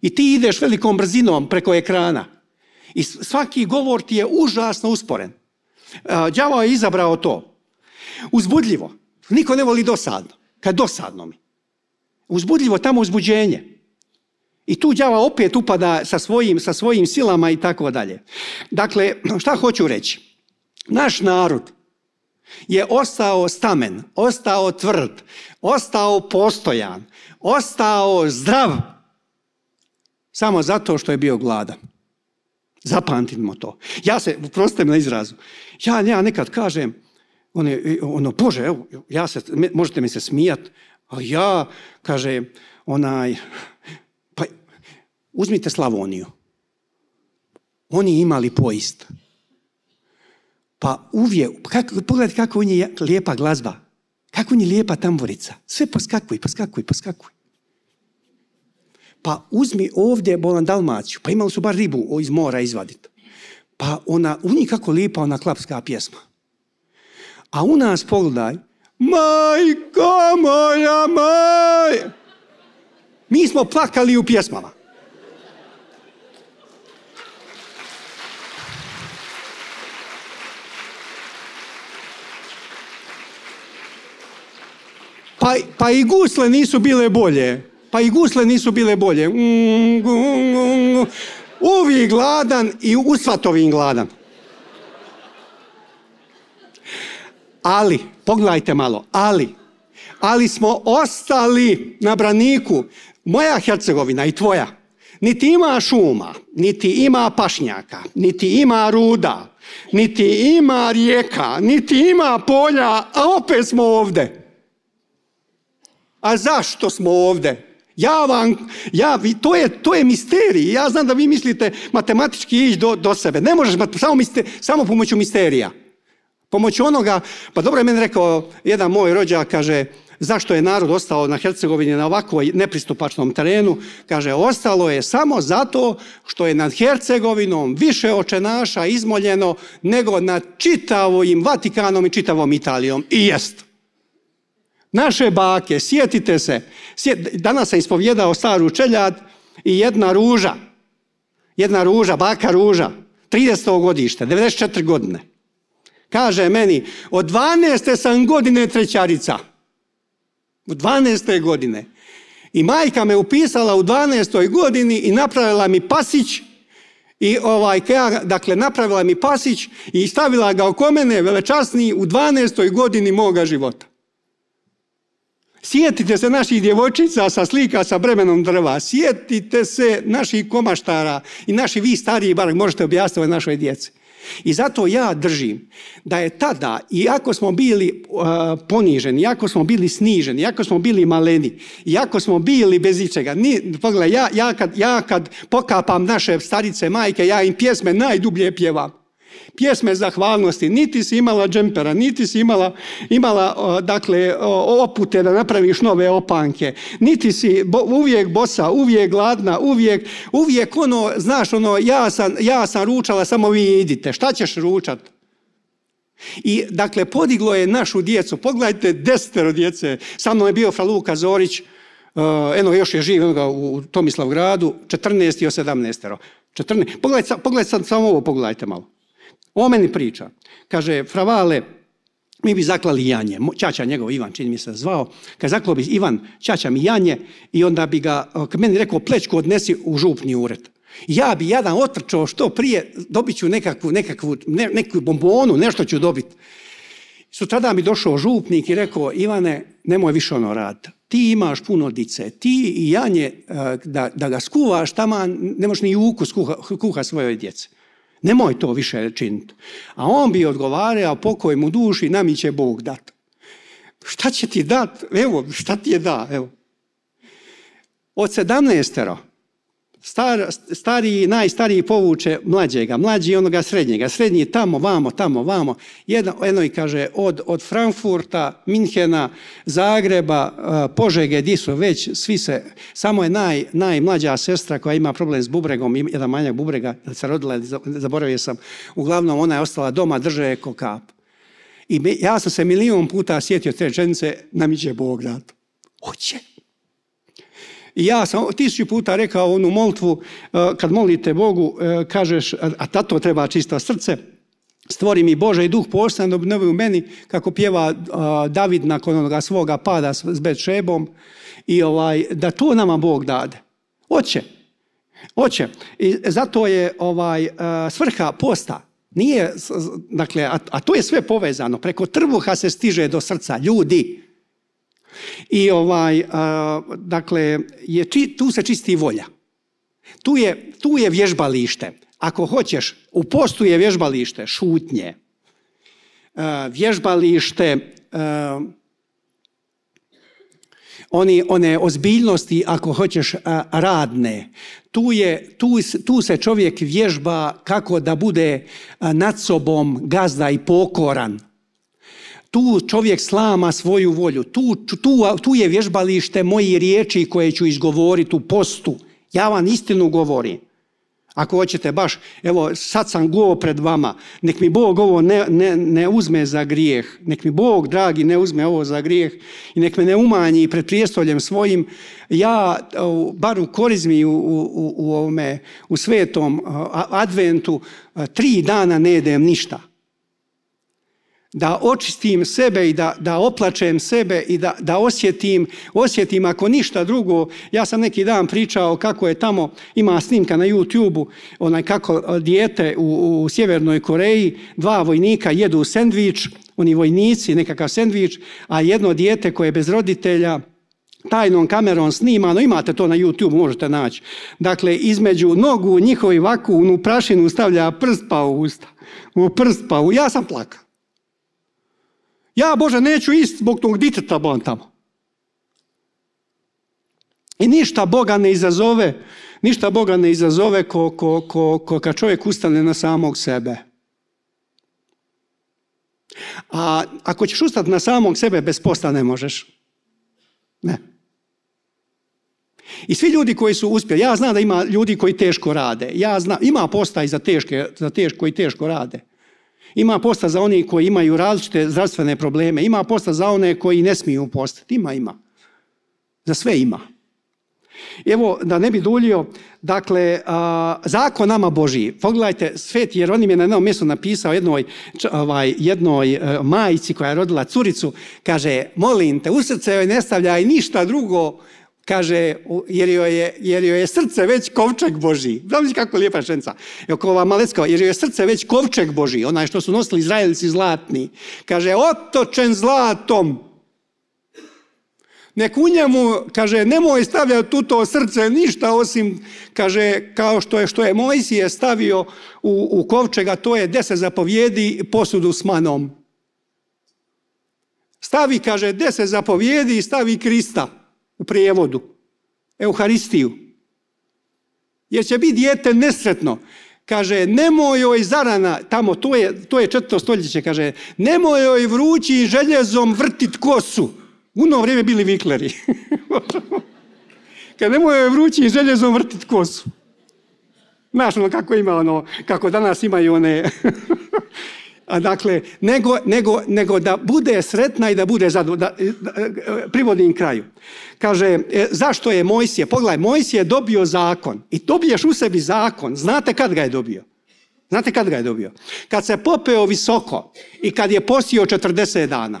I ti ideš velikom brzinom preko ekrana. I svaki govor ti je užasno usporen. Đavo je izabrao to. Uzbudljivo. Niko ne voli dosadno. Kad dosadno mi. Uzbudljivo, tamo uzbuđenje. I tu đava opet upada sa svojim, sa svojim silama i tako dalje. Dakle, šta hoću reći? Naš narod je ostao stamen, ostao tvrd, ostao postojan, ostao zdrav samo zato što je bio gladan. Zapamtimo to. Ja se, prostim na izrazu, ja, ja nekad kažem, on je, ono, bože, evo, ja se, možete mi se smijat, ali ja, kaže, onaj, pa uzmite Slavoniju. Oni imali poist. Pa uvijek, pogledajte kako on je lijepa glazba. Kako on je lijepa tamburica. Sve poskakuj, poskakuj, poskakuj. Pa uzmi ovdje bolan Dalmaciju. Pa imali su bar ribu iz mora izvaditi. Pa ona, u njih kako lijepa ona klapska pjesma. A u nas pogledaj, majko moja, maj. Mi smo plakali u pjesmama. Pa, pa i gusle nisu bile bolje. Pa i gusle nisu bile bolje. Mm, Uvijek gladan i usvatovim gladan. Ali, pogledajte malo, ali, ali smo ostali na braniku. Moja Hercegovina i tvoja. Niti ima šuma, niti ima pašnjaka, niti ima ruda, niti ima rijeka, niti ima polja, a opet smo ovdje. A zašto smo ovdje? Ja vam, ja, to, je, to je misterij. Ja znam da vi mislite matematički ići do, do sebe. Ne možeš, samo, samo pomoću misterija. Pomoću onoga, pa dobro je meni rekao jedan moj rođak, kaže, zašto je narod ostao na Hercegovini na ovakvoj nepristupačnom terenu, kaže, ostalo je samo zato što je nad Hercegovinom više očenaša izmoljeno nego nad čitavim Vatikanom i čitavom Italijom. I jest. Naše bake, sjetite se, danas sam ispovjedao staru čeljad i jedna ruža, jedna ruža, baka ruža, 30. godište, 94 godine. Kaže meni, od 12. sam godine trećarica. U 12. godine. I majka me upisala u 12. godini i napravila mi pasić i ovaj, dakle, napravila mi pasić i stavila ga oko mene velečasni u 12. godini moga života. Sjetite se naših djevojčica sa slika sa bremenom drva. Sjetite se naših komaštara i naši vi stariji, bar možete objasniti našoj djeci. I zato ja držim da je tada, iako smo bili uh, poniženi, iako smo bili sniženi, iako smo bili maleni, iako smo bili bez ičega, ni, pogledaj, ja, ja, kad, ja kad pokapam naše starice majke, ja im pjesme najdublje pjevam. Pjesme zahvalnosti, niti si imala džempera, niti si imala, imala dakle, opute da napraviš nove opanke, niti si uvijek bosa, uvijek gladna, uvijek, uvijek ono, znaš, ono, ja sam, ja sam ručala, samo vi idite, šta ćeš ručat? I, dakle, podiglo je našu djecu, pogledajte desetero djece, sa mnom je bio Luka Zorić, eno još je živ, u Tomislavgradu, 14 i 17. 14. Pogledajte, pogledajte samo ovo, pogledajte malo. O meni priča. Kaže, fravale, mi bi zaklali janje. Čača njegov Ivan, čini mi se zvao. Kaže, zaklali bi Ivan, čača mi janje i onda bi ga, kad meni rekao, plečku odnesi u župni ured. Ja bi jadan otrčao što prije, dobit ću nekakvu, nekakvu, ne, neku bombonu, nešto ću dobiti. Sutradan mi došao župnik i rekao, Ivane, nemoj više ono rad. Ti imaš puno dice, ti i janje, e, da, da ga skuvaš, tamo ne možeš ni ukus kuha svojoj djece. Nemoj to više činiti. A on bi odgovarao pokoj mu duši, nam će Bog dat. Šta će ti dat? Evo, šta ti je da? Evo. Od sedamnestero Star, stariji, najstariji povuče mlađega, mlađi onoga srednjega, srednji tamo, vamo, tamo, vamo. Jedno, jedno i kaže od, od Frankfurta, Minhena, Zagreba, e, Požege, di su već, svi se, samo je naj, najmlađa sestra koja ima problem s bubregom, jedan manjak bubrega, se rodila, zaboravio sam, uglavnom ona je ostala doma, drže je kokap. I ja sam se milijun puta sjetio te ženice, iđe Bog Hoće, i ja sam tisuću puta rekao onu moltvu, e, kad molite Bogu, e, kažeš, a tato treba čista srce, Stvori mi Bože i duh postan obnovi u meni, kako pjeva e, David nakon onoga svoga pada s, Betšebom. I ovaj, da to nama Bog dade. Oće. Oće. I zato je ovaj, svrha posta. Nije, dakle, a, a to je sve povezano. Preko trbuha se stiže do srca. Ljudi, i ovaj, dakle, je, tu se čisti volja. Tu je, tu je vježbalište. Ako hoćeš, u postu je vježbalište šutnje, vježbalište oni, one ozbiljnosti, ako hoćeš, radne. Tu, je, tu se čovjek vježba kako da bude nad sobom gazda i pokoran tu čovjek slama svoju volju. Tu, tu, tu je vježbalište moji riječi koje ću izgovoriti u postu. Ja vam istinu govorim. Ako hoćete baš, evo sad sam go pred vama, nek mi Bog ovo ne, ne, ne, uzme za grijeh, nek mi Bog dragi ne uzme ovo za grijeh i nek me ne umanji pred prijestoljem svojim, ja bar u korizmi u, u, u, ovome, u svetom adventu tri dana ne jedem ništa da očistim sebe i da, da oplačem sebe i da, da osjetim, osjetim ako ništa drugo. Ja sam neki dan pričao kako je tamo, ima snimka na YouTube-u, onaj kako e, dijete u, u Sjevernoj Koreji, dva vojnika jedu sendvič, oni vojnici, nekakav sendvič, a jedno dijete koje je bez roditelja, tajnom kamerom snimano, imate to na YouTube, možete naći. Dakle, između nogu njihovi vaku, prašinu stavlja prst pa u usta. U prst pa u... Ja sam plakao. Ja, Bože, neću isti zbog tog diteta bolan tamo. I ništa Boga ne izazove, ništa Boga ne izazove ko, ko, ko, ko kad čovjek ustane na samog sebe. A ako ćeš ustati na samog sebe, bez posta ne možeš. Ne. I svi ljudi koji su uspjeli, ja znam da ima ljudi koji teško rade, ja znam, ima posta i za teške, za teško, koji teško rade. Ima posta za oni koji imaju različite zdravstvene probleme, ima posta za one koji ne smiju postati, ima, ima. Za sve ima. Evo, da ne bi duljio, dakle, zakon nama Božiji. Pogledajte, sveti Jeronim je na jednom mjestu napisao jednoj, ovaj, jednoj e, majci koja je rodila curicu, kaže, molim te, u srce joj ne stavljaj ništa drugo kaže, jer joj je, jer je srce već kovčeg Boži. Znam kako lijepa šenca. Ova maleska jer joj je srce već kovčeg Boži, onaj što su nosili Izraelici zlatni. Kaže, otočen zlatom. Nek u njemu, kaže, nemoj stavljati tu to srce ništa osim, kaže, kao što je, što je Mojsije stavio u, u kovčega, to je deset zapovjedi posudu s manom. Stavi, kaže, deset zapovjedi i stavi Krista u prijevodu, euharistiju. Jer će biti dijete nesretno. Kaže, nemoj joj zarana, tamo, to je, to je četvrto stoljeće, kaže, nemoj joj vrući željezom vrtit kosu. U ono vrijeme bili vikleri. Kad nemoj joj vrući željezom vrtit kosu. Znaš ono kako ima ono, kako danas imaju one dakle, nego, nego, nego da bude sretna i da bude zadovoljna. E, privodim kraju. Kaže, e, zašto je Mojsije? Pogledaj, Mojsije je dobio zakon i dobiješ u sebi zakon. Znate kad ga je dobio? Znate kad ga je dobio? Kad se popeo visoko i kad je posio 40 dana.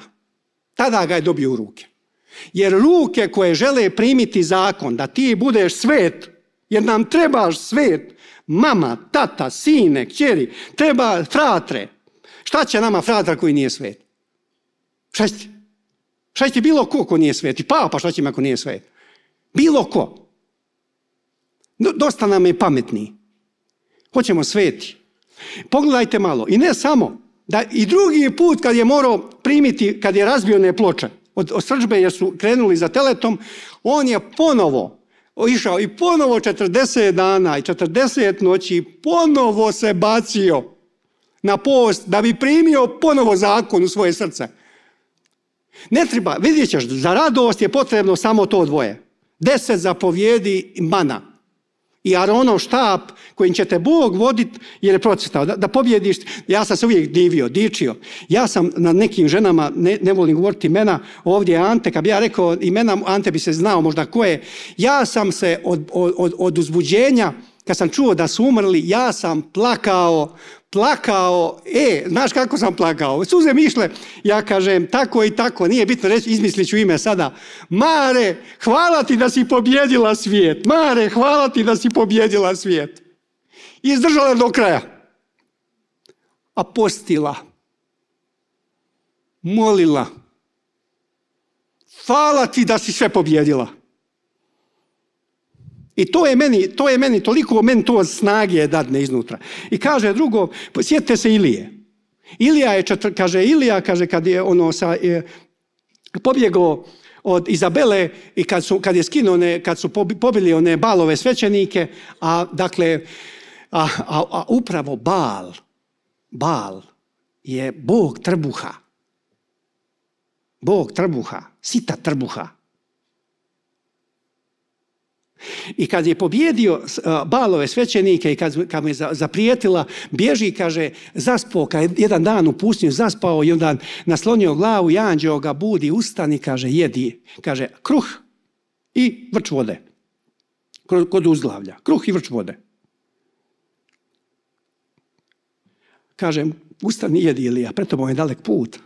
Tada ga je dobio u ruke. Jer ruke koje žele primiti zakon, da ti budeš svet, jer nam trebaš svet, mama, tata, sine, kćeri, treba fratre, Šta će nama Fratra koji nije svet? Šta će Šta bilo ko ko nije svet? I papa šta će ako nije svet? Bilo ko. Dosta nam je pametni. Hoćemo sveti. Pogledajte malo. I ne samo. Da I drugi put kad je morao primiti, kad je razbio ne ploče, od, od srđbe jer su krenuli za teletom, on je ponovo išao i ponovo 40 dana i 40 noći ponovo se bacio na post da bi primio ponovo zakon u svoje srce. Ne treba, vidjet ćeš, za radost je potrebno samo to dvoje. Deset zapovjedi mana i ono štap kojim će te Bog voditi, jer je procitao, da, da pobjediš. Ja sam se uvijek divio, dičio. Ja sam na nekim ženama, ne, ne volim govoriti imena, ovdje je Ante, kad bi ja rekao imena, Ante bi se znao možda ko je. Ja sam se od, od, od uzbuđenja kad sam čuo da su umrli, ja sam plakao, plakao, e, znaš kako sam plakao, suze mišle, ja kažem tako i tako, nije bitno reći, izmislit ću ime sada, Mare, hvala ti da si pobjedila svijet, Mare, hvala ti da si pobjedila svijet. I izdržala do kraja. A molila, hvala ti da si sve pobjedila. I to je meni, to je meni toliko meni to snage dadne iznutra. I kaže drugo, sjetite se Ilije. Ilija je, kaže Ilija, kaže kad je ono sa, e, pobjegao od Izabele i kad su, kad je skinuo one, kad su pobili one balove svećenike, a dakle, a, a, a upravo bal, bal je bog trbuha. Bog trbuha, sita trbuha. I kad je pobjedio Balove svećenike i kad, kad mu je zaprijetila, bježi, kaže, zaspao, kad jedan dan u pustinju zaspao i onda naslonio glavu i ga budi, ustani, kaže, jedi, kaže, kruh i vrč vode. Kod uzglavlja, kruh i vrč vode. Kaže, ustani, jedi Ilija, preto mu je dalek put.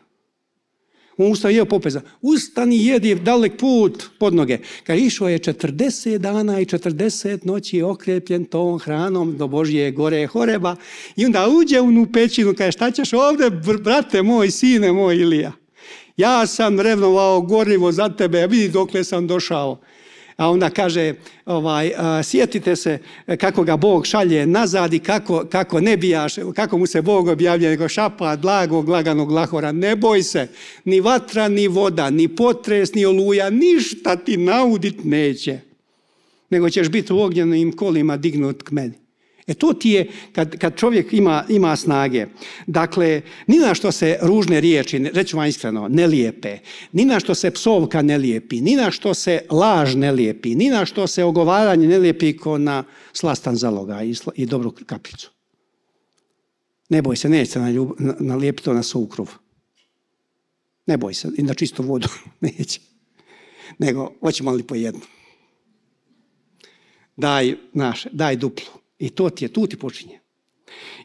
On ustao i jeo popeza. Ustani jedi dalek put pod noge. Kad išao je 40 dana i 40 noći okrepljen tom hranom do Božije gore Horeba i onda uđe u nu pećinu, kaže šta ćeš ovdje brate moj, sine moj Ilija. Ja sam revnovao gorivo za tebe, vidi dokle sam došao. A onda kaže, ovaj, sjetite se kako ga Bog šalje nazad i kako, kako ne bijaš, kako mu se Bog objavlja, nego šapa dlagog, laganog lahora. Ne boj se, ni vatra, ni voda, ni potres, ni oluja, ništa ti naudit neće. Nego ćeš biti u ognjenim kolima dignut k meni. E to ti je kad, kad čovjek ima, ima snage. Dakle, ni na što se ružne riječi, reću vam iskreno, ne lijepe. Ni na što se psovka ne lijepi. Ni na što se laž ne lijepi. Ni na što se ogovaranje ne lijepi ko na slastan zaloga i, dobru kaplicu. Ne boj se, neće nalijepiti to na sukrov. Ne boj se, i na čistu vodu neće. Nego, hoćemo li po jednu. Daj naše, daj duplu i to ti je, tu ti počinje.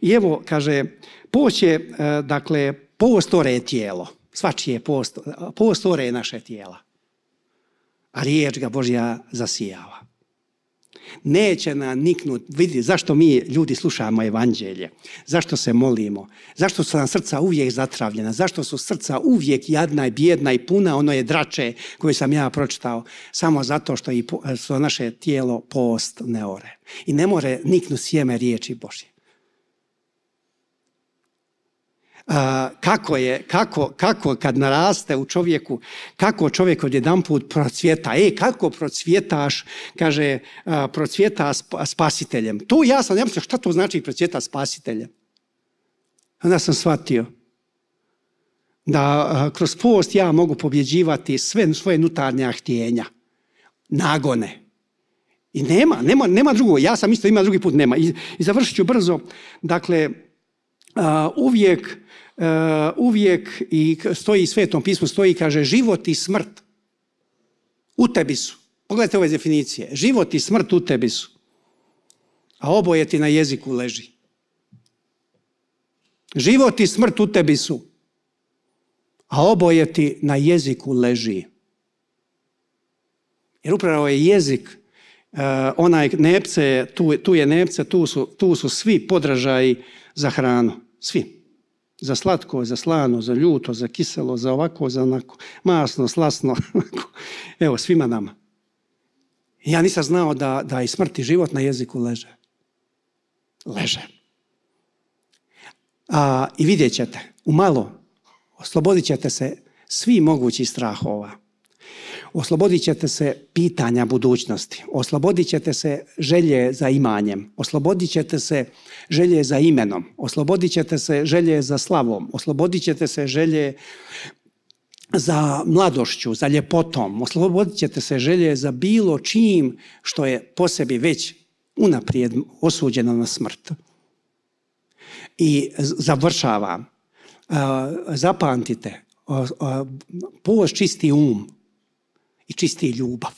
I evo, kaže, post je, e, dakle, postore je tijelo. Svačije je postore, e, je naše tijela. A riječ ga Božja zasijava. Neće nam niknut, vidi zašto mi ljudi slušamo evanđelje, zašto se molimo, zašto su nam srca uvijek zatravljena, zašto su srca uvijek jadna i bjedna i puna ono je drače koje sam ja pročitao, samo zato što i naše tijelo post ne ore. I ne more niknut sjeme riječi Božje. kako je, kako, kako kad naraste u čovjeku, kako čovjek odjedanput procvjeta. E, kako procvjetaš, kaže, procvjeta spasiteljem. To ja sam, ja mislim, šta to znači procvjeta spasiteljem? Onda sam shvatio da kroz post ja mogu pobjeđivati sve svoje nutarnje htjenja, nagone. I nema, nema, nema drugo. Ja sam isto ima drugi put, nema. I, i završit ću brzo. Dakle, uvijek, e, uvijek i stoji svetom pismu, stoji i kaže život i smrt u tebi su. Pogledajte ove definicije. Život i smrt u tebi su. A oboje ti na jeziku leži. Život i smrt u tebi su. A oboje ti na jeziku leži. Jer upravo je jezik e, onaj nepce, tu, tu je nepce, tu su, tu su svi podražaji za hranu. Svi. Za slatko, za slano, za ljuto, za kiselo, za ovako, za onako. Masno, slasno. Evo, svima nama. Ja nisam znao da, da i smrt i život na jeziku leže. Leže. A, I vidjet ćete, umalo, oslobodit ćete se svi mogući strahova. Oslobodit ćete se pitanja budućnosti, oslobodit ćete se želje za imanjem, oslobodit ćete se želje za imenom, oslobodit ćete se želje za slavom, oslobodit ćete se želje za mladošću, za ljepotom, oslobodit ćete se želje za bilo čim što je po sebi već unaprijed osuđeno na smrt. I završavam. Zapamtite, post čisti um, i čisti ljubav.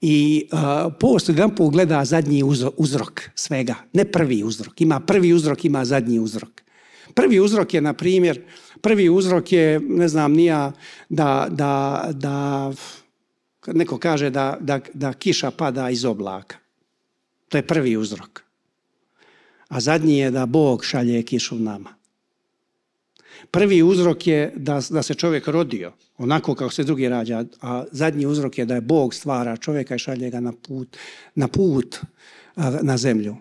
I uh, post gleda zadnji uzrok svega, ne prvi uzrok. Ima prvi uzrok, ima zadnji uzrok. Prvi uzrok je, na primjer, prvi uzrok je, ne znam, nija da, da, neko kaže da, da kiša pada iz oblaka. To je prvi uzrok. A zadnji je da Bog šalje kišu nama. Prvi uzrok je da, da se čovjek rodio, onako kako se drugi rađa, a zadnji uzrok je da je Bog stvara čovjeka i šalje ga na put, na, put, na zemlju.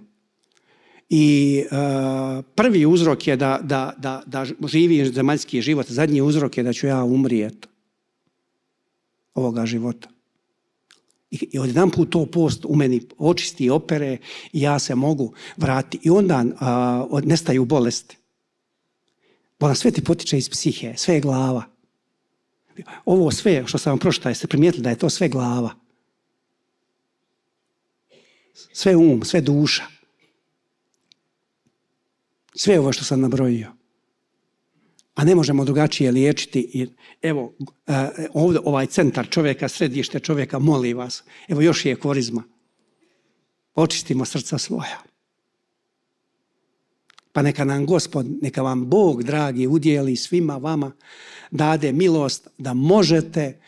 I uh, prvi uzrok je da, da, da, da živi zemaljski život, zadnji uzrok je da ću ja umrijeti ovoga života. I, i put to post u meni očisti opere i ja se mogu vratiti. I onda uh, nestaju bolesti. Pa sve ti potiče iz psihe, sve je glava. Ovo sve što sam vam prošla, jeste primijetili da je to sve glava. Sve um, sve duša. Sve ovo što sam nabrojio. A ne možemo drugačije liječiti. Jer, evo, e, ovaj centar čovjeka, središte čovjeka, moli vas. Evo još je korizma. Očistimo srca svoja. Pa neka nam gospod, neka vam Bog dragi udjeli svima vama, dade milost da možete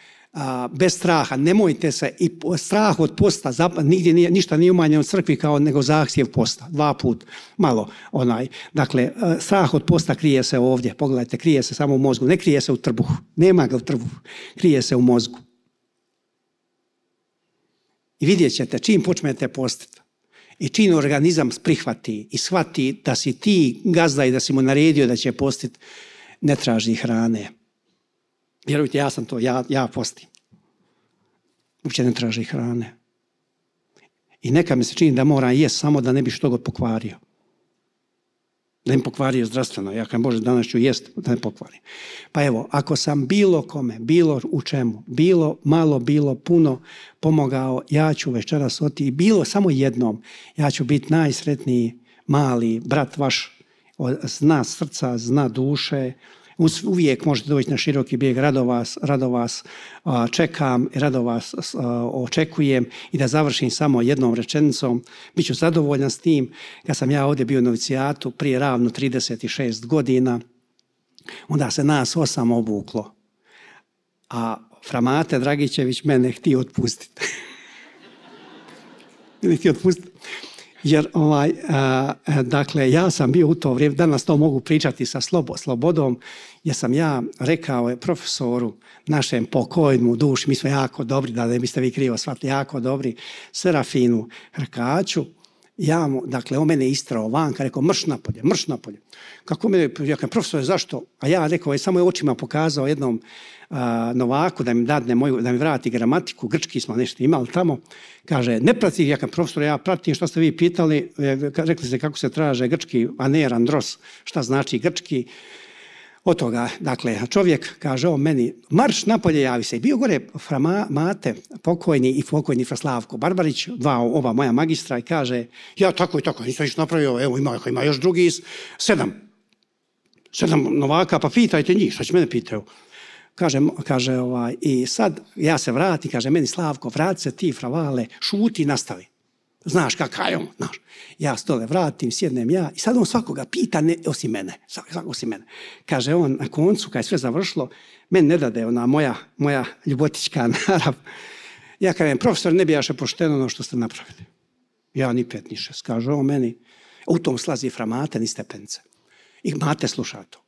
bez straha, nemojte se i strah od posta, nigdje ništa nije umanjeno u crkvi kao nego zahtjev posta, dva put, malo onaj. Dakle, e, strah od posta krije se ovdje, pogledajte, krije se samo u mozgu, ne krije se u trbuhu, nema ga u trbuhu, krije se u mozgu. I vidjet ćete, čim počnete postiti, i čin organizam prihvati i shvati da si ti gazda i da si mu naredio da će postit, ne traži hrane. Vjerujte, ja sam to, ja, ja postim. Uopće ne traži hrane. I neka mi se čini da moram jest samo da ne bi što god pokvario. Da im pokvario zdravstveno, ja kažem Bože danas ću jest, da ne pokvarim. Pa evo, ako sam bilo kome, bilo u čemu, bilo malo, bilo puno pomogao, ja ću večeras oti i bilo samo jednom, ja ću biti najsretniji mali brat vaš, zna srca, zna duše, uvijek možete doći na široki bijeg, rado vas, rado vas čekam, rado vas očekujem i da završim samo jednom rečenicom. Biću zadovoljan s tim. Kad sam ja ovdje bio u novicijatu prije ravno 36 godina, onda se nas osam obuklo. A Framate Dragićević mene htio otpustiti. Ili htio otpustiti jer ovaj, dakle, ja sam bio u to vrijeme, danas to mogu pričati sa slobo, slobodom, jer sam ja rekao je profesoru, našem pokojnu duši, mi smo jako dobri, da ne biste vi krivo shvatili, jako dobri, Serafinu Hrkaću, ja mu, dakle, on mene istrao vanka, rekao, mrš napolje, mrš napolje. Kako me, ja kažem, profesor, zašto? A ja rekao, je samo je očima pokazao jednom novaku da mi dadne moju, da mi vrati gramatiku, grčki smo nešto imali tamo. Kaže, ne prati, ja kažem, profesor, ja pratim što ste vi pitali, e, rekli ste kako se traže grčki, a ne randros, šta znači grčki od toga, dakle, čovjek kaže o, meni, marš napolje javi se. I bio gore Frama, Mate, pokojni i pokojni Slavko Barbarić, dva ova moja magistra i kaže, ja tako i tako, nisam ništa napravio, evo ima, ima još drugi, sedam. Sedam novaka, pa pitajte njih, šta će mene pitaju? Kaže, kaže ovaj, i sad ja se vratim, kaže meni Slavko, vrati se ti, fravale, šuti, nastavi znaš kakav je on, znaš. Ja stole vratim, sjednem ja i sad on svakoga pita, ne, osim mene, svakog osim mene. Kaže on, na koncu, kad je sve završilo, meni ne dade ona moja, moja ljubotička narav. Ja kažem, profesor, ne jaše pošteno ono što ste napravili. Ja ni pet, ni šest. Kaže on meni, u tom slazi framate ni stepence. I mate sluša to.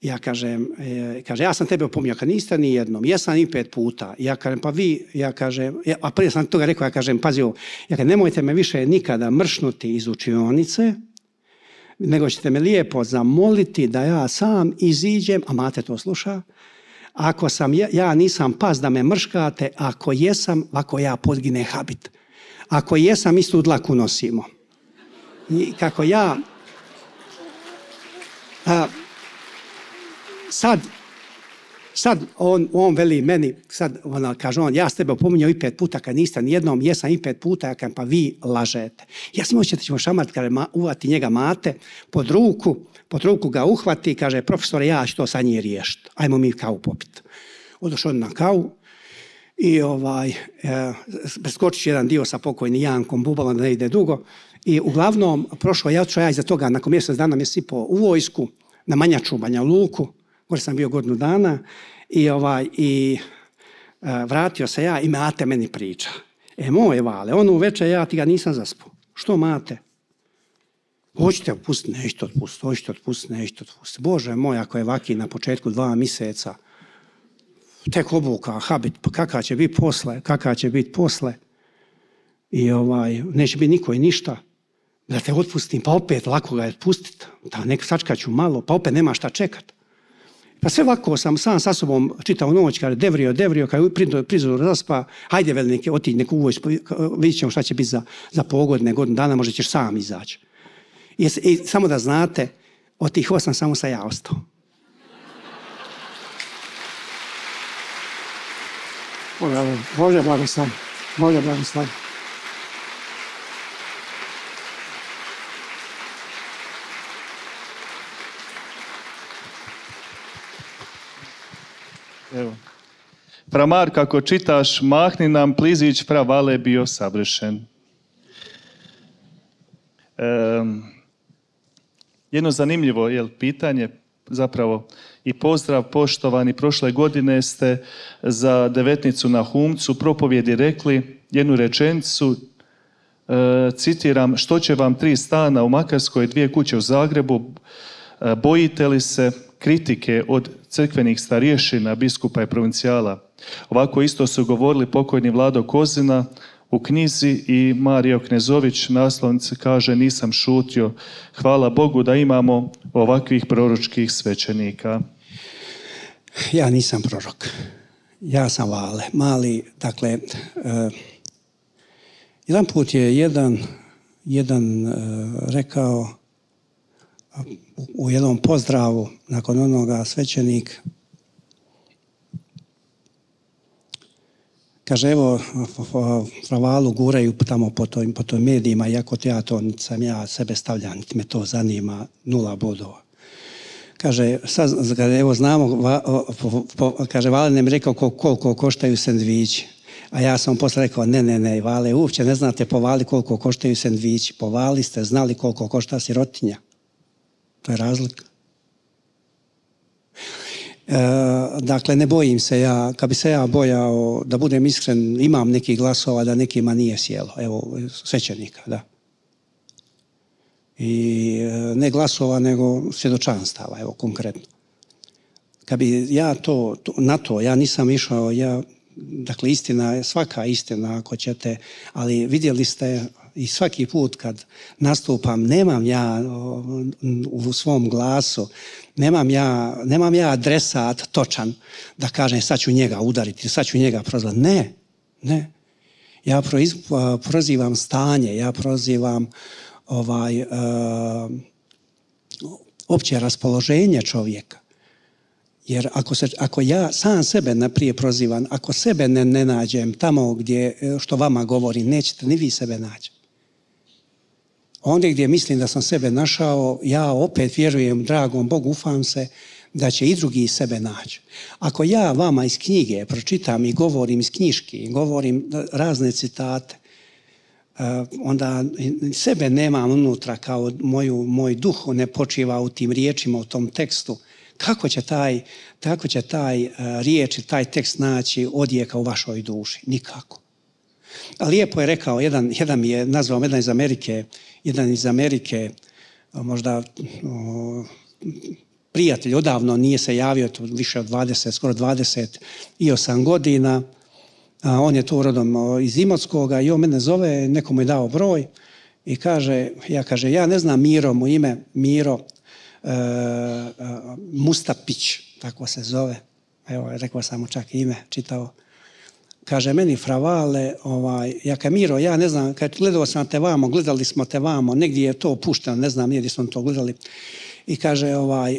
Ja kažem, e, kaže, ja sam tebe opomnio, kad niste ni jednom, jesam i pet puta. Ja kažem, pa vi, ja kažem, a prije sam toga rekao, ja kažem, pazio ja kažem, nemojte me više nikada mršnuti iz učionice, nego ćete me lijepo zamoliti da ja sam iziđem, a mate to sluša, ako sam, ja, nisam pas da me mrškate, ako jesam, ako ja podgine habit. Ako jesam, istu dlaku nosimo. I kako ja... Sad, sad on, on veli meni, sad ona, kaže on, ja sam tebe opominjao i pet puta, kad niste ni jednom, jesam i pet puta, pa vi lažete. Ja sam moći da ćemo šamat ma, uvati njega mate pod ruku, pod ruku ga uhvati, kaže, profesore, ja ću to sad nije riješiti, ajmo mi kavu popit. Odošao on na kavu, i ovaj, e, jedan dio sa pokojnim Jankom bubom da ne ide dugo. I uglavnom, prošlo ja ću ja iza toga, nakon mjesec dana mi sipao u vojsku, na Manjaču, Banja Luku, možda sam bio godinu dana i, ovaj, i e, vratio se ja i mate meni priča. E, moje vale, ono uveče ja ti ga nisam zaspao. Što mate? Hoćete otpustiti, nešto otpustiti, hoćete otpustiti, nešto otpustiti. Bože moj, ako je vaki na početku dva mjeseca, tek obuka, habit, pa kakav će biti posle, kaka će biti posle. I ovaj, neće biti niko i ništa. Da te otpustim, pa opet lako ga je otpustiti. Da nek sačkaću malo, pa opet nema šta čekati. Pa sve ovako sam sam sa sobom čitao noć, kada devrio, devrio, kada je prizor raspa, hajde velike oti neku uvoj, vidit ćemo šta će biti za, pogodne godinu dana, možda ćeš sam izaći. I, samo da znate, od tih osam samo sa ja ostao. Bože, Bože Bože Evo. pramar kako čitaš, mahni nam, Plizić pravale bio savršen. jedno zanimljivo je pitanje, zapravo i pozdrav poštovani. Prošle godine ste za devetnicu na Humcu propovjedi rekli jednu rečenicu, e, citiram, što će vam tri stana u Makarskoj, dvije kuće u Zagrebu, e, bojite li se, kritike od crkvenih starješina, biskupa i provincijala. Ovako isto su govorili pokojni Vlado Kozina u knjizi i Mario Knezović naslovnici, kaže nisam šutio. Hvala Bogu da imamo ovakvih proročkih svećenika. Ja nisam prorok. Ja sam Vale. Mali, dakle, eh, jedan put je jedan, jedan eh, rekao, u jednom pozdravu nakon onoga svećenik kaže evo fravalu guraju tamo po toj, po toj medijima iako ja to sam ja sebe stavljam niti me to zanima nula bodova kaže sad evo znamo kaže Valen nam rekao koliko, koštaju sendvići a ja sam posle rekao, ne, ne, ne, Vale, uopće ne znate po Vali koliko koštaju sendvići. Po Vali ste znali koliko košta sirotinja. To je razlika. E, dakle, ne bojim se ja, kad bi se ja bojao, da budem iskren, imam nekih glasova da nekima nije sjelo, evo, svećenika, da. I e, ne glasova, nego svjedočanstava, evo, konkretno. Kad bi ja to, to na to, ja nisam išao, ja, dakle, istina, svaka istina ako ćete, ali vidjeli ste i svaki put kad nastupam nemam ja u svom glasu, nemam ja, nemam ja adresat točan da kažem sad ću njega udariti, sad ću njega prozvati. Ne, ne. Ja prozivam stanje, ja prozivam ovaj, e, opće raspoloženje čovjeka. Jer ako, se, ako ja sam sebe naprije prozivam, ako sebe ne, ne nađem tamo gdje e, što vama govori, nećete ni vi sebe naći. Ondje gdje mislim da sam sebe našao, ja opet vjerujem, dragom Bogu, ufam se da će i drugi sebe naći. Ako ja vama iz knjige pročitam i govorim iz knjiški, govorim razne citate, e, onda sebe nemam unutra kao moju, moj duh ne počiva u tim riječima, u tom tekstu. Kako će taj, kako će taj e, riječ taj tekst naći odjeka u vašoj duši? Nikako. Lijepo je rekao, jedan, jedan mi je nazvao, jedan iz Amerike, jedan iz Amerike, možda prijatelj odavno nije se javio, to više od 20, skoro 20 i godina. on je tu urodom iz Imotskoga i on mene zove, neko mu je dao broj i kaže, ja kaže, ja ne znam Miro, mu ime Miro e, e, Mustapić, tako se zove. Evo, rekao sam mu čak ime, čitao kaže meni fravale, ovaj, ja Miro, ja ne znam, kad gledao sam te vamo, gledali smo te vamo, negdje je to pušteno, ne znam nije gdje smo to gledali. I kaže ovaj,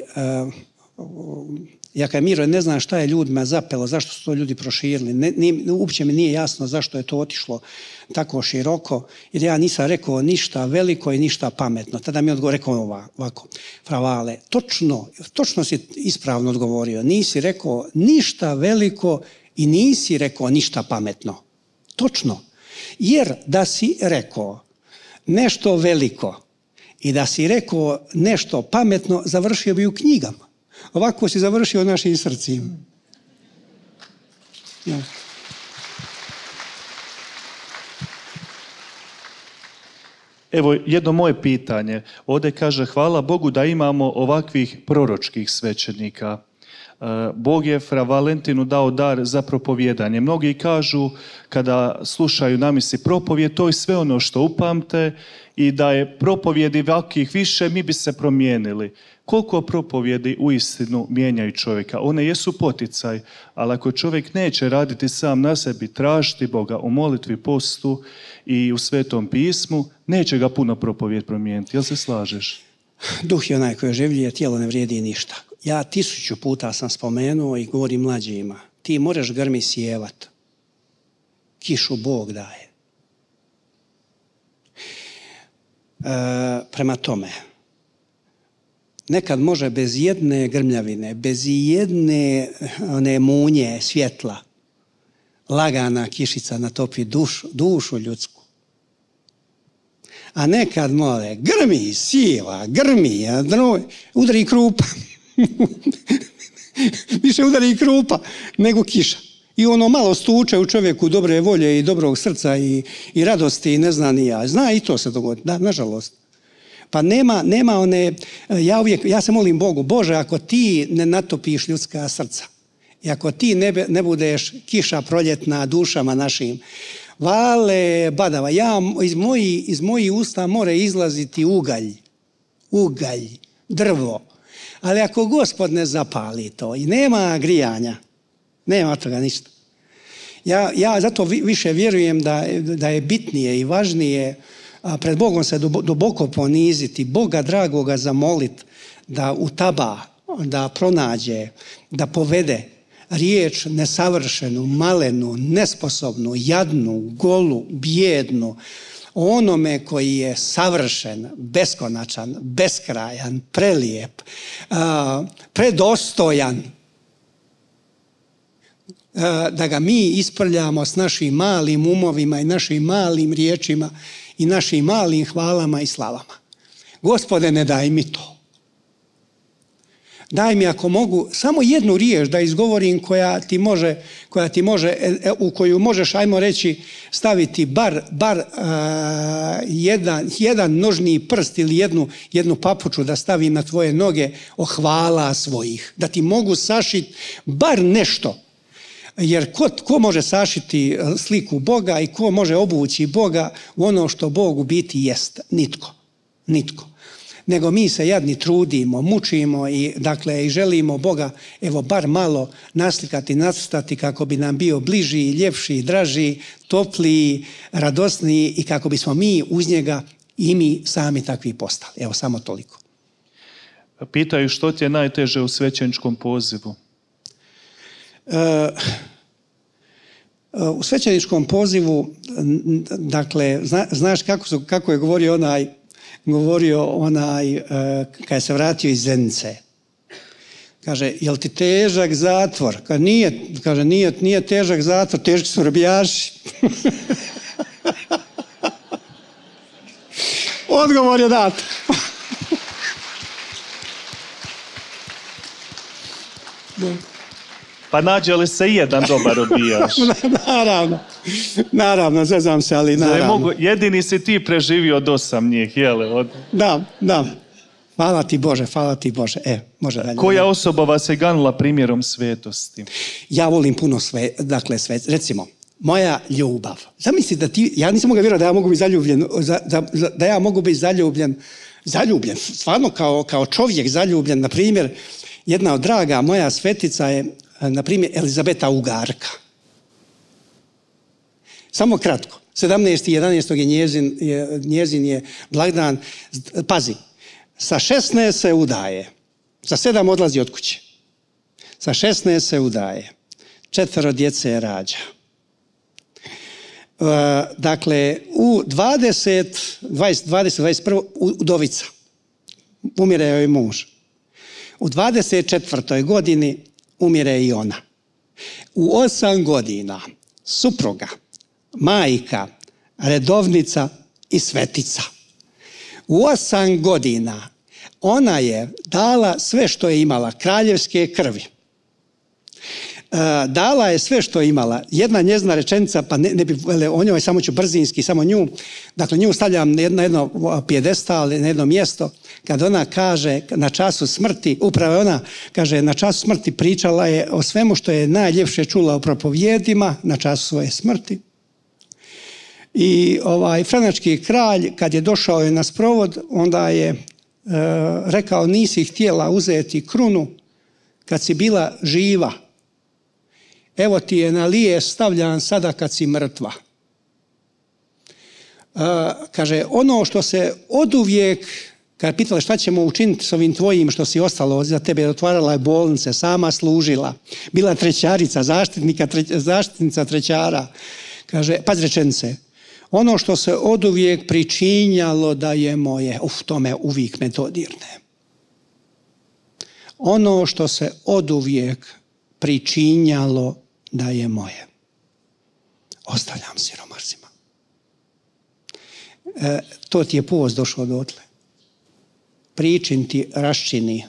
uh, Miro, ne znam šta je ljudima zapelo, zašto su to ljudi proširili, uopće mi nije jasno zašto je to otišlo tako široko, jer ja nisam rekao ništa veliko i ništa pametno. Tada mi je odgovor rekao ovako, fravale, točno, točno si ispravno odgovorio, nisi rekao ništa veliko i nisi rekao ništa pametno. Točno. Jer da si rekao nešto veliko i da si rekao nešto pametno, završio bi u knjigama. Ovako si završio našim srcima. Evo jedno moje pitanje. Ovdje kaže hvala Bogu da imamo ovakvih proročkih svećenika. Eh, Bog je Fra Valentinu dao dar za propovjedanje. Mnogi kažu kada slušaju namisi propovjed, to je sve ono što upamte i da je propovjedi ovakvih više, mi bi se promijenili. Koliko propovjedi u istinu mijenjaju čovjeka? One jesu poticaj, ali ako čovjek neće raditi sam na sebi, tražiti Boga u molitvi, postu i u svetom pismu, neće ga puno propovjed promijeniti. Jel se slažeš? Duh je onaj koji oživljuje, tijelo ne vrijedi ništa. Ja tisuću puta sam spomenuo i govorim mlađima, ti moraš grmi sjevat. Kišu Bog daje. E, prema tome, nekad može bez jedne grmljavine, bez jedne one munje svjetla, lagana kišica natopi dušu ljudsku. A nekad mole grmi, siva, grmi, udri krupa. Više udari krupa nego kiša. I ono malo stuče u čovjeku dobre volje i dobrog srca i, i radosti i ne zna ni ja. Zna i to se dogoditi, da, nažalost. Pa nema, nema one, ja uvijek, ja se molim Bogu, Bože, ako ti ne natopiš ljudska srca, i ako ti ne, ne budeš kiša proljetna dušama našim, vale badava, ja, iz mojih moji usta more izlaziti ugalj, ugalj, drvo, ali ako gospod ne zapali to i nema grijanja, nema toga ništa. Ja, ja zato više vjerujem da, da je bitnije i važnije pred Bogom se duboko poniziti, Boga dragoga zamolit da utaba, da pronađe, da povede riječ nesavršenu, malenu, nesposobnu, jadnu, golu, bijednu, o onome koji je savršen, beskonačan, beskrajan, prelijep, predostojan, da ga mi isprljamo s našim malim umovima i našim malim riječima i našim malim hvalama i slavama. Gospode, ne daj mi to daj mi ako mogu samo jednu riječ da izgovorim koja ti može, koja ti može e, e, u koju možeš ajmo reći staviti bar, bar e, jedan, jedan nožni prst ili jednu, jednu papuču da stavim na tvoje noge o hvala svojih da ti mogu sašiti bar nešto jer ko, ko može sašiti sliku Boga i ko može obući Boga u ono što Bog u biti jest? Nitko. Nitko nego mi se jadni trudimo, mučimo i dakle i želimo Boga evo bar malo naslikati, nastati kako bi nam bio bliži, ljepši, draži, topliji, radosniji i kako bismo mi uz njega i mi sami takvi postali. Evo samo toliko. Pitaju što ti je najteže u svećeničkom pozivu? E, e, u svećeničkom pozivu, dakle, znaš kako, kako je govorio onaj govorio onaj e, kad se vratio iz Zenice. Kaže, jel ti težak zatvor? Kaže, nije, kaže, nije, nije težak zatvor, teški su robijaši. Odgovor je dat. pa nađe li se jedan dobar robijaš? Naravno. Naravno, zezam se, ali naravno. jedini si ti preživio od osam njih, Od... Da, da. Hvala ti Bože, hvala ti Bože. E, može Koja osoba vas je ganula primjerom svetosti? Ja volim puno sve, dakle, sve, recimo, moja ljubav. Zamisli da ti, ja nisam mogao vjerovati da ja mogu biti zaljubljen, da ja mogu biti zaljubljen, zaljubljen, stvarno kao, kao čovjek zaljubljen, na primjer, jedna od draga moja svetica je, na primjer, Elizabeta Ugarka. Samo kratko. 17.11. je njezin, je, njezin je blagdan. Pazi, sa 16 se udaje. Sa 7 odlazi od kuće. Sa 16 se udaje. Četvero djece je rađa. E, dakle, u 20, 20, udovica. Umire joj muž. U 24. godini umire i ona. U 8 godina supruga majka, redovnica i svetica. U osam godina ona je dala sve što je imala, kraljevske krvi. E, dala je sve što je imala. Jedna njezna rečenica, pa ne, ne bi, vele, o njoj samo ću brzinski, samo nju, dakle nju stavljam na jedno, jedno pjedestal, na jedno mjesto, kad ona kaže na času smrti, upravo ona kaže na času smrti pričala je o svemu što je najljepše čula o propovjedima na času svoje smrti, i ovaj Franački kralj kad je došao je na sprovod, onda je e, rekao nisi htjela uzeti krunu kad si bila živa. Evo ti je na lije stavljan sada kad si mrtva. E, kaže, ono što se oduvijek kad pitala šta ćemo učiniti s ovim tvojim što si ostalo za tebe, otvarala je bolnice, sama služila, bila trećarica, zaštitnika, zaštitnica trećara. Kaže, paz rečenice, ono što se oduvijek pričinjalo da je moje, uf, tome uvijek metodirne. Ono što se oduvijek pričinjalo da je moje. Ostavljam siromasima. E, to ti je povoz došao dotle. Pričin ti raščini.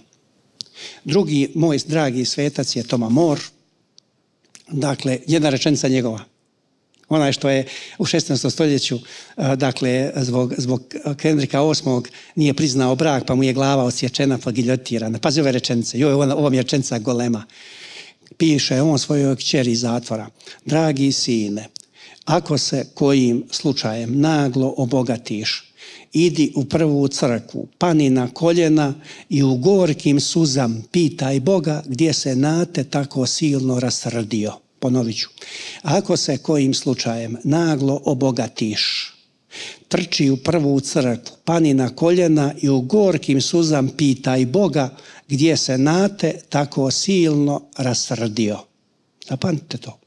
Drugi moj dragi svetac je Toma Mor. Dakle, jedna rečenica njegova onaj što je u 16. stoljeću, e, dakle, zbog, zbog Kendrika VIII nije priznao brak, pa mu je glava odsječena, pa giljotirana. Pazi ove rečenice, joj, ovo mi je rečenica golema. Piše on svojoj kćeri zatvora, dragi sine, ako se kojim slučajem naglo obogatiš, idi u prvu crku, pani na koljena i u gorkim suzam pitaj Boga gdje se nate tako silno rasrdio. Ponovit ću. Ako se kojim slučajem naglo obogatiš, trči u prvu crkvu, pani na koljena i u gorkim suzam pitaj Boga gdje se nate tako silno rasrdio. Zapamtite to.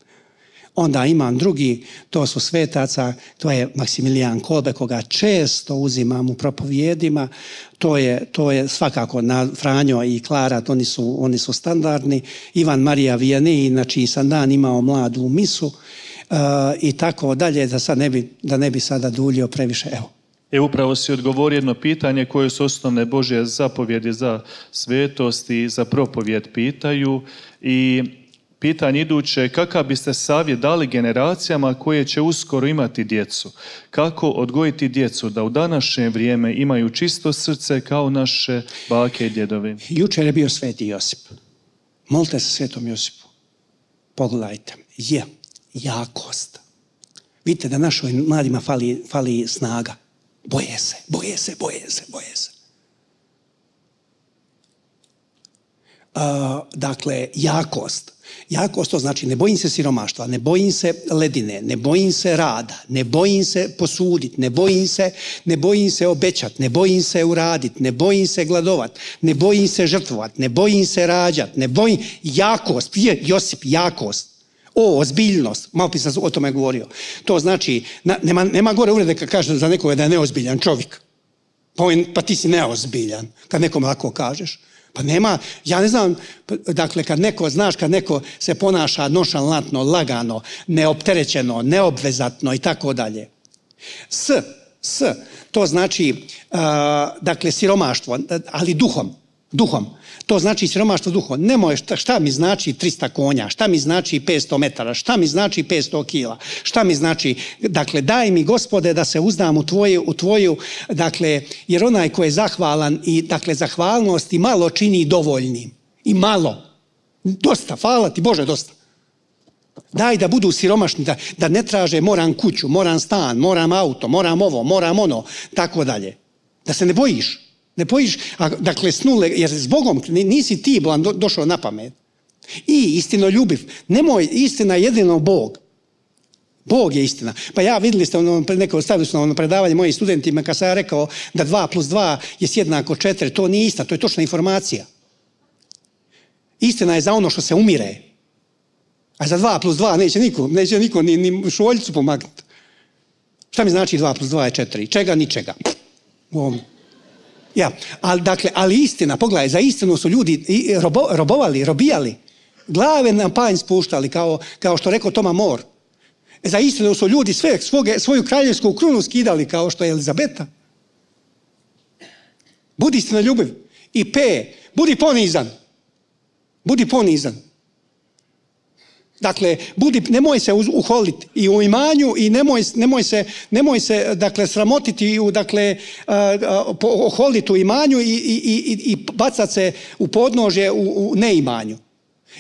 Onda imam drugi, to su svetaca, to je Maksimilijan Kolbe, koga često uzimam u propovijedima, to je, to je svakako na Franjo i Klarat, oni su, oni su standardni, Ivan Marija Vijani, znači sam dan imao mladu misu, eh, i tako dalje, da, sad ne bi, da ne bi sada duljio previše, evo. E upravo si odgovorio jedno pitanje koje su osnovne Božje zapovjedi za svetost i za propovjed pitaju i Pitanje iduće, kakav biste savjet dali generacijama koje će uskoro imati djecu? Kako odgojiti djecu da u današnje vrijeme imaju čisto srce kao naše bake i djedovi? Jučer je bio sveti Josip. Molite se svetom Josipu. Pogledajte. Je. Jakost. Vidite da našoj mladima fali, fali snaga. Boje se, boje se, boje se, boje se. dakle, jakost. Jakost to znači ne bojim se siromaštva, ne bojim se ledine, ne bojim se rada, ne bojim se posuditi, ne bojim se, ne bojim se obećat, ne bojim se uraditi, ne bojim se gladovat, ne bojim se žrtvovat, ne bojim se rađat, ne bojim jakost, je, Josip, jakost. O, ozbiljnost, malo sam o tome govorio. To znači, nema, nema gore urede kad kažeš za nekoga da je neozbiljan čovjek. Pa, pa ti si neozbiljan, kad nekom lako kažeš. Pa nema, ja ne znam, dakle kad neko, znaš, kad neko se ponaša nošalantno, lagano, neopterećeno, neobvezatno i tako dalje. S, s, to znači, dakle, siromaštvo, ali duhom duhom. To znači siromaštvo duhom. Nemoj, šta, šta mi znači 300 konja, šta mi znači 500 metara, šta mi znači 500 kila, šta mi znači, dakle, daj mi gospode da se uzdam u tvoju, u tvoju, dakle, jer onaj ko je zahvalan i, dakle, zahvalnost i malo čini dovoljnim. I malo. Dosta, hvala ti Bože, dosta. Daj da budu siromašni, da, da ne traže moram kuću, moram stan, moram auto, moram ovo, moram ono, tako dalje. Da se ne bojiš. Ne pojiš, a, dakle, snule, jer s Bogom nisi ti blan do, došao na pamet. I istino ljubiv. Nemoj, istina jedino Bog. Bog je istina. Pa ja vidjeli ste, ono, neko stavili su na predavanje mojim studentima kad sam ja rekao da 2 plus 2 je jednako 4, to nije ista, to je točna informacija. Istina je za ono što se umire. A za 2 plus 2 neće niko, neće niko ni, ni šoljicu pomagati. Šta mi znači 2 plus 2 je 4? Čega? Ničega. U ovom ja, ali, dakle, ali istina, pogledaj, za istinu su ljudi robovali, robijali, glave na panj spuštali, kao, kao što rekao Toma Mor. Za istinu su ljudi sve, svoge, svoju kraljevsku krunu skidali, kao što je Elizabeta. Budi istina ljubiv. I P, budi ponizan. Budi ponizan. Dakle, budi, nemoj se uholiti i u imanju i nemoj, nemoj, se, nemoj se, dakle, sramotiti i u, dakle, uholiti u imanju i, i, i, i bacat se u podnože u, neimanju.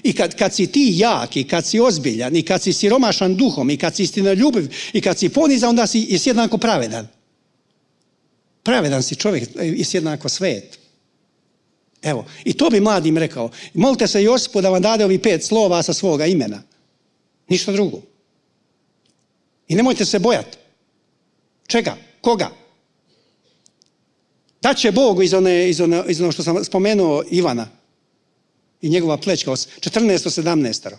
I kad, kad si ti jak i kad si ozbiljan i kad si siromašan duhom i kad si ljubav i kad si poniza, onda si jednako pravedan. Pravedan si čovjek, jesi jednako svet. Evo, i to bi mladim rekao. Molite se Josipu da vam dade ovi pet slova sa svoga imena. Ništa drugo. I nemojte se bojati. Čega? Koga? Da će Bog iz ono iz iz što sam spomenuo Ivana i njegova plećka, 14. 17.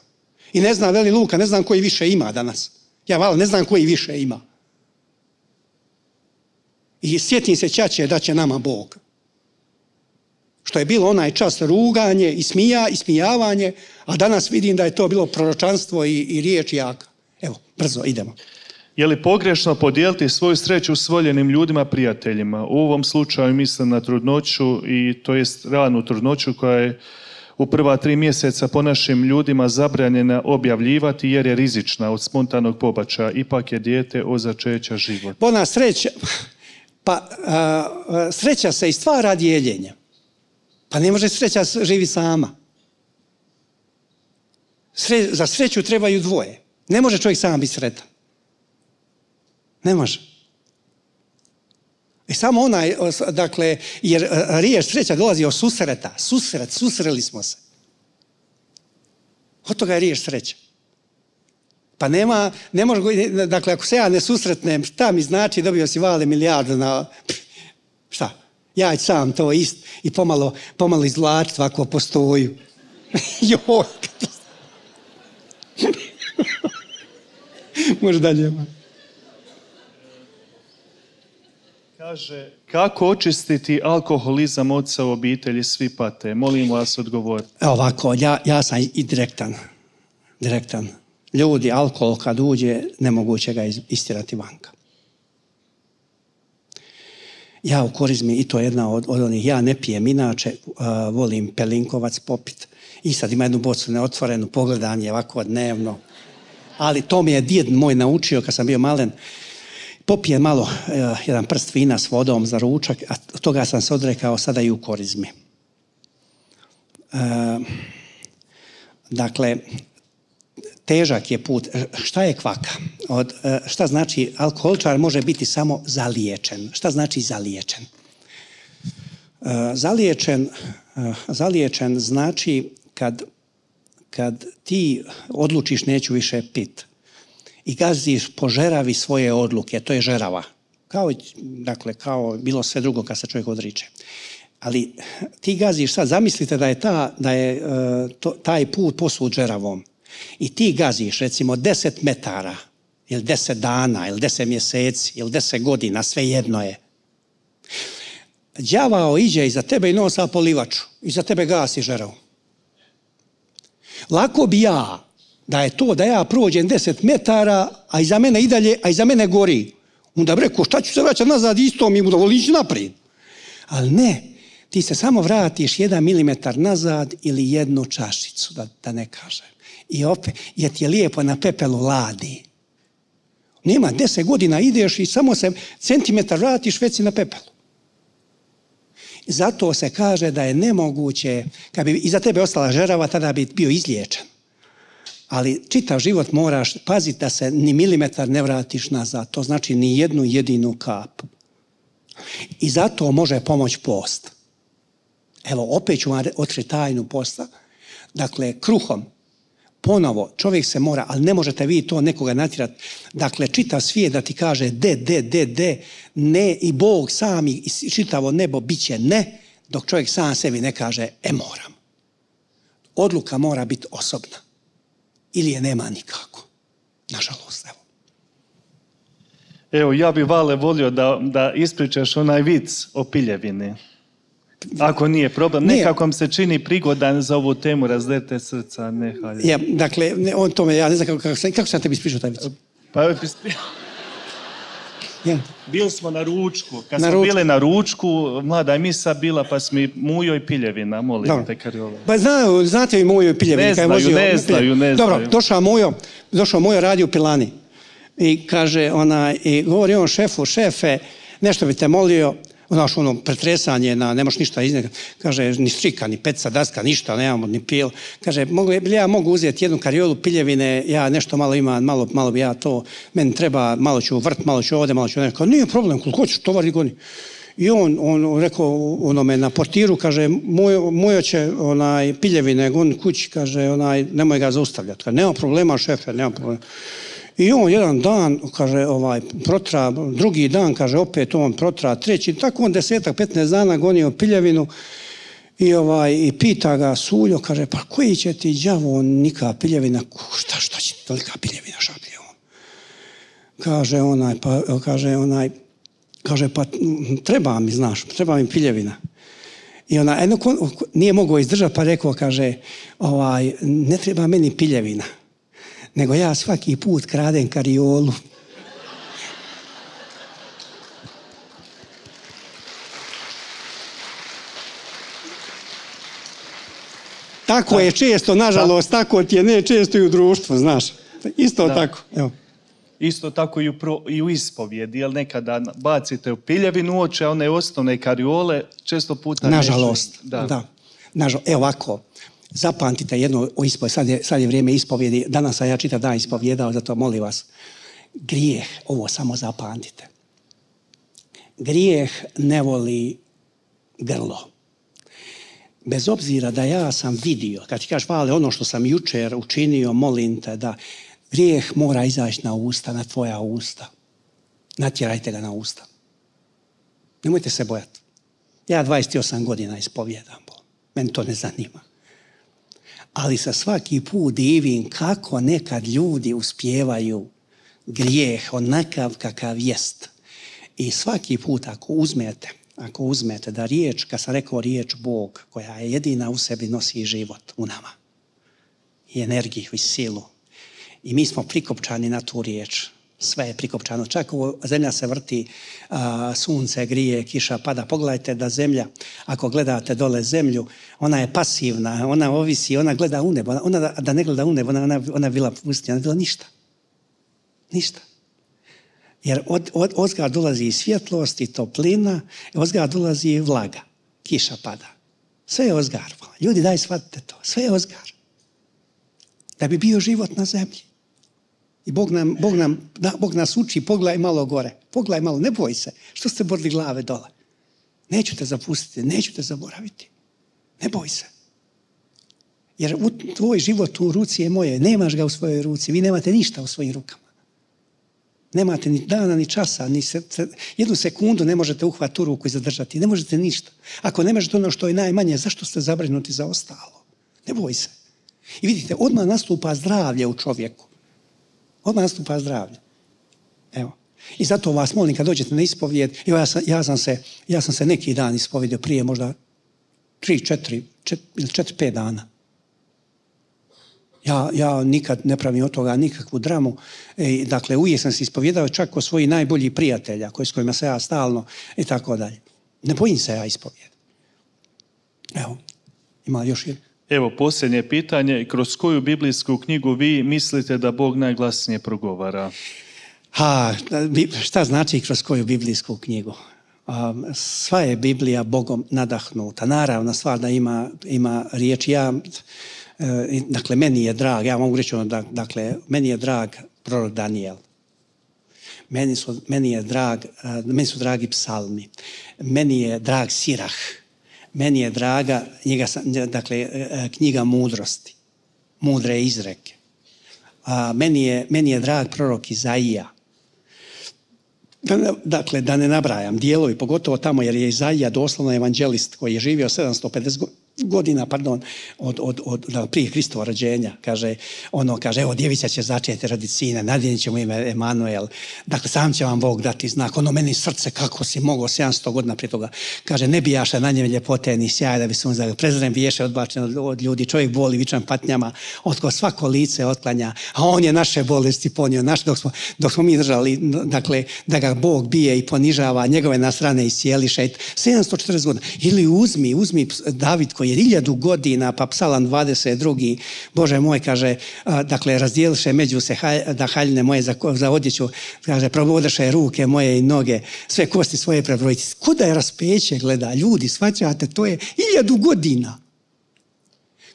I ne znam, veli Luka, ne znam koji više ima danas. Ja vala, ne znam koji više ima. I sjetim se čače da će nama Bog što je bilo onaj čas ruganje i smija, ismijavanje, a danas vidim da je to bilo proročanstvo i, i riječ jaka. Evo, brzo, idemo. Je li pogrešno podijeliti svoju sreću s voljenim ljudima, prijateljima? U ovom slučaju mislim na trudnoću i to jest ranu trudnoću koja je u prva tri mjeseca po našim ljudima zabranjena objavljivati jer je rizična od spontanog pobača. Ipak je dijete od začeća život. Bona sreća, pa sreća se i stvara dijeljenjem. Pa ne može sreća živi sama. za sreću trebaju dvoje. Ne može čovjek sam biti sretan. Ne može. I samo onaj, dakle, jer e, riješ sreća dolazi od susreta. Susret, susreli smo se. Od toga je riješ sreća. Pa nema, ne može, dakle, ako se ja ne susretnem, šta mi znači, dobio si vale milijarde na, šta? Ja i sam to ist i pomalo, pomalo ako postoju. Može Kaže, kako očistiti alkoholizam oca u obitelji, svi pate? Molim vas odgovoriti. E, ovako, ja, ja sam i direktan. Direktan. Ljudi, alkohol kad uđe, nemoguće ga istirati vanka. Ja u korizmi, i to je jedna od, onih, ja ne pijem, inače uh, volim pelinkovac popit. I sad ima jednu bocu neotvorenu, pogledan je ovako dnevno. Ali to mi je djed moj naučio kad sam bio malen. Popije malo uh, jedan prst vina s vodom za ručak, a toga sam se odrekao sada i u korizmi. Uh, dakle, težak je put. E, šta je kvaka? Od, e, šta znači alkoholčar može biti samo zaliječen? Šta znači zaliječen? E, zaliječen, zaliječen znači kad, kad ti odlučiš neću više pit i gaziš po žeravi svoje odluke, to je žerava. Kao, dakle, kao bilo sve drugo kad se čovjek odriče. Ali ti gaziš sad, zamislite da je, ta, da je taj put posud žeravom i ti gaziš recimo 10 metara ili deset dana ili deset mjeseci ili 10 godina, jedno je. Đavao iđe iza tebe i nosa polivaču, iza tebe gasi žerao. Lako bi ja da je to da ja prođem 10 metara, a iza mene i dalje, a iza mene gori. Onda bi rekao, šta ću se vraćati nazad istom da voliš naprijed. Ali ne, ti se samo vratiš jedan milimetar nazad ili jednu čašicu, da, da ne kažem i opet, jer ti je lijepo na pepelu ladi. Nema, deset godina ideš i samo se centimetar vratiš, već si na pepelu. Zato se kaže da je nemoguće, kad bi iza tebe ostala žerava, tada bi bio izliječen. Ali čitav život moraš paziti da se ni milimetar ne vratiš nazad. To znači ni jednu jedinu kap. I zato može pomoć post. Evo, opet ću vam otkriti tajnu posta. Dakle, kruhom ponovo čovjek se mora, ali ne možete vi to nekoga natjerati. Dakle, čita svijet da ti kaže de, de, de, de, ne i Bog sami i čitavo nebo bit će ne, dok čovjek sam sebi ne kaže e moram. Odluka mora biti osobna. Ili je nema nikako. Nažalost, evo. Evo, ja bi Vale volio da, da ispričaš onaj vic o piljevini. Ako nije problem, nije. nekako vam se čini prigodan za ovu temu, razdete srca, ne Ja, dakle, ne, on tome, ja ne znam kako, kako, sam, kako sam tebi taj Pa, ja. Bili smo na ručku. Kad na smo ručku. bili na ručku, mlada je misa bila, pa smo Mujo i Piljevina, molim Dobro. te, Kariola. Pa znaju, znate i Mujo i Piljevina. Ne znaju, ne znaju, ne znaju. Dobro, došao Mujo, došao Mujo, radi u Pilani. I kaže ona, i govori on šefu, šefe, nešto bi te molio, Znaš, ono, pretresanje, na, ne možeš ništa njega. Kaže, ni strika, ni peca, daska, ništa, nemamo, ni pil. Kaže, ja mogu uzeti jednu karijolu piljevine, ja nešto malo imam, malo, malo bi ja to, meni treba, malo ću vrt, malo ću ovdje, malo ću nešto. Nije problem, koliko hoćeš, tovar i goni. I on, on rekao onome na portiru, kaže, mojo, će onaj piljevine goni kući, kaže, onaj, nemoj ga zaustavljati. Kaže, nema problema, šefe, nema problema. I on jedan dan, kaže, ovaj, protra, drugi dan, kaže, opet on protra, treći, tako on desetak, petnaest dana gonio piljevinu i, ovaj, i pita ga Suljo, kaže, pa koji će ti đavo nika piljevina, šta, šta će tolika piljevina, šaplje Kaže onaj, pa, kaže onaj, kaže, pa treba mi, znaš, treba mi piljevina. I ona, eno, nije mogao izdržati, pa rekao, kaže, ovaj, ne treba meni piljevina nego ja svaki put kradem kariolu. Tako je često, nažalost, tako ti je ne često i u društvu, znaš. Isto tako. Evo. Isto tako i u, pro, i ispovjedi, jer nekada bacite u piljevinu oče, a one osnovne kariole često puta... Nažalost, da. da. Evo ovako, zapamtite jedno o sad je, vrijeme ispovjedi, danas sam ja čitav dan ispovjedao, zato molim vas, grijeh, ovo samo zapamtite. Grijeh ne voli grlo. Bez obzira da ja sam vidio, kad ti kažeš, vale, ono što sam jučer učinio, molim te da grijeh mora izaći na usta, na tvoja usta. Natjerajte ga na usta. Nemojte se bojati. Ja 28 godina ispovjedam. Meni to ne zanima ali sa svaki put divim kako nekad ljudi uspijevaju grijeh onakav kakav jest. I svaki put ako uzmete, ako uzmete da riječ, kad sam rekao riječ Bog, koja je jedina u sebi nosi život u nama, i energiju i silu, i mi smo prikopčani na tu riječ sve je prikopčano. Čak zemlja se vrti, sunce grije, kiša pada. Pogledajte da zemlja, ako gledate dole zemlju, ona je pasivna, ona ovisi, ona gleda u nebo. Ona da ne gleda u nebo, ona, ona je bila pustinja, ona je bila ništa. Ništa. Jer od, od, dolazi i svjetlost i toplina, od dolazi i vlaga, kiša pada. Sve je ozgar. Ljudi, daj shvatite to. Sve je ozgar. Da bi bio život na zemlji. I Bog, nam, Bog, nam, Bog nas uči, pogledaj malo gore, pogledaj malo, ne boj se. Što ste borili glave dole? Neću te zapustiti, neću te zaboraviti. Ne boj se. Jer u tvoj život u ruci je moje, nemaš ga u svojoj ruci, vi nemate ništa u svojim rukama. Nemate ni dana, ni časa, ni se, jednu sekundu ne možete uhvati u ruku i zadržati, ne možete ništa. Ako ne možete ono što je najmanje, zašto ste zabrinuti za ostalo? Ne boj se. I vidite, odmah nastupa zdravlje u čovjeku. Odmah nastupa zdravlje. Evo. I zato vas molim, kad dođete na ispovijed, evo ja sam, se, ja sam se neki dan ispovijedio prije možda 3, 4, ili 4, 5 dana. Ja, ja nikad ne pravim od toga nikakvu dramu. E, dakle, uvijek sam se ispovjedao čak o svojih najboljih prijatelja koji, s kojima se ja stalno i tako dalje. Ne bojim se ja ispovijed. Evo, ima još jedan. Evo posljednje pitanje, kroz koju biblijsku knjigu vi mislite da Bog najglasnije progovara? Ha, šta znači kroz koju biblijsku knjigu? sva je Biblija Bogom nadahnuta. Naravna stvar da ima, ima riječ. Ja, e, dakle, meni je drag, ja mogu reći, ono dakle, meni je drag prorok Daniel. Meni su, meni je drag, e, meni su dragi psalmi. Meni je drag sirah meni je draga njega dakle, e, e, knjiga mudrosti, mudre izreke. A, meni, je, meni je drag prorok Izaija. dakle, da ne nabrajam dijelovi, pogotovo tamo jer je Izaija doslovno evanđelist koji je živio 750 godina godina, pardon, od, od, od, prije Kristova rođenja, kaže, ono, kaže, evo, djevica će začeti radi sina, nadjenit će ime Emanuel, dakle, sam će vam Bog dati znak, ono, meni srce, kako si mogao 700 godina prije toga, kaže, ne bijaša na njem ljepote ni sjaj da bi se on prezren biješe odbačen od, od, ljudi, čovjek boli vičan patnjama, otko svako lice otklanja, a on je naše bolesti ponio, naš, dok smo, dok smo mi držali, dakle, da ga Bog bije i ponižava, njegove nasrane i sjeliše, 740 godina, ili uzmi, uzmi David koji koji je iljadu godina, pa psalan 22. Bože moj, kaže, dakle, razdijeliše među se da moje za, za odjeću, kaže, provodeše ruke moje i noge, sve kosti svoje prebrojiti. Kuda je raspeće, gleda, ljudi, svaćate, to je iljadu godina.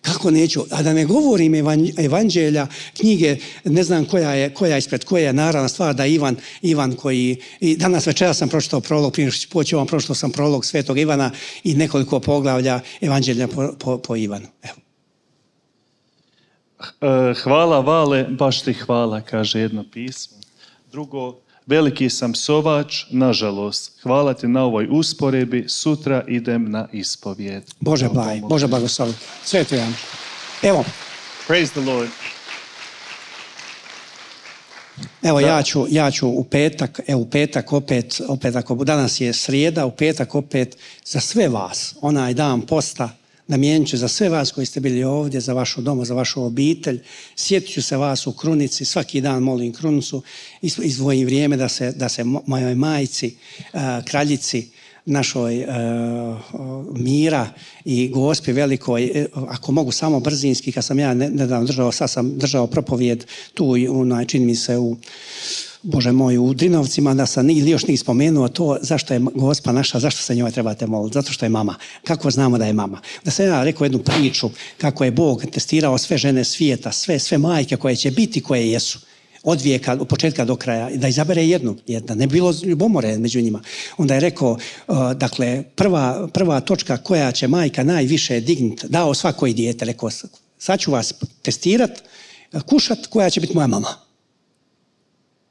Kako neću? A da ne govorim evanđelja, knjige, ne znam koja je, koja ispred koje je naravna stvar da Ivan, Ivan koji, i danas večera sam pročitao prolog, prije što počeo vam, pročitao sam prolog Svetog Ivana i nekoliko poglavlja evanđelja po, po, po Ivanu. Evo. E, hvala, Vale, baš ti hvala, kaže jedno pismo. Drugo, Veliki sam sovač, nažalost. Hvala ti na ovoj usporebi. Sutra idem na ispovijed. Bože blaj, Bože blagoslovi. Sve to Evo. Praise the Lord. Evo ja ću, ja ću u petak, evo u petak opet, opet ako danas je srijeda, u petak opet za sve vas, onaj dan posta, Namijenit ću za sve vas koji ste bili ovdje, za vašu domu, za vašu obitelj. Sjetit ću se vas u krunici, svaki dan molim krunicu, izdvojim vrijeme da se, da se mojoj majci, e, kraljici, našoj e, mira i gospi velikoj, e, ako mogu samo brzinski, kad sam ja nedavno držao, sad sam držao propovijed tu, i čini mi se u Bože moj, u Drinovcima da sam ili još nije spomenuo to zašto je gospa naša, zašto se njoj trebate moliti, zato što je mama. Kako znamo da je mama? Da sam ja rekao jednu priču kako je Bog testirao sve žene svijeta, sve, sve majke koje će biti, koje jesu od vijeka, od početka do kraja, da izabere jednu, jedna, da ne bilo ljubomore među njima. Onda je rekao, uh, dakle, prva, točka koja će majka najviše dignut, dao svakoj dijete, rekao, sad ću vas testirat, kušat, koja će biti moja mama.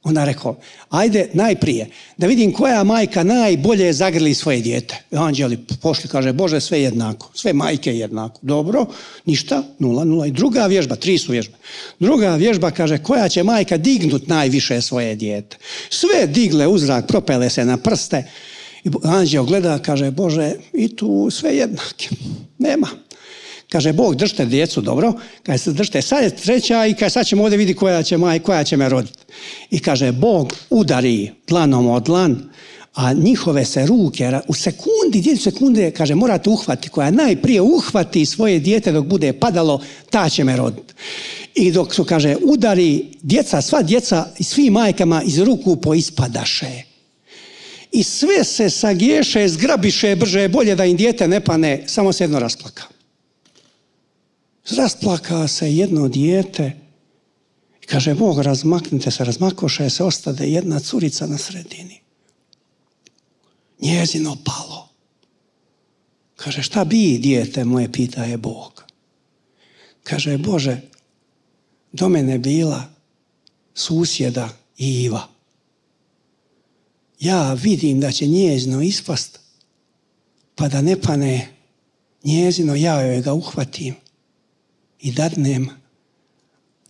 Ona rekao, ajde najprije, da vidim koja majka najbolje zagrli svoje dijete. Anđeli pošli, kaže, Bože, sve jednako, sve majke jednako. Dobro, ništa, nula, nula. I druga vježba, tri su vježbe. Druga vježba kaže, koja će majka dignut najviše svoje dijete. Sve digle uzrak, propele se na prste. I anđeo gleda, kaže, Bože, i tu sve jednake. Nema. Kaže, Bog, držite djecu, dobro. Kaže, se držite, sad je treća i kaže, sad ćemo ovdje vidjeti koja će, maj, koja će me roditi. I kaže, Bog udari dlanom od dlan, a njihove se ruke u sekundi, djecu sekunde, kaže, morate uhvati, koja najprije uhvati svoje dijete dok bude padalo, ta će me roditi. I dok su, kaže, udari djeca, sva djeca i svim majkama iz ruku poispadaše. I sve se sagiješe, zgrabiše, brže, bolje da im dijete ne pane, samo se jedno rasklaka. Rasplaka se jedno dijete kaže, Bog, razmaknite se, razmakoše se, ostade jedna curica na sredini. Njezino palo. Kaže, šta bi, dijete moje, pita je Bog. Kaže, Bože, do mene bila susjeda Iva. Ja vidim da će njezino ispast, pa da ne pane njezino, ja joj ga uhvatim i dadnem,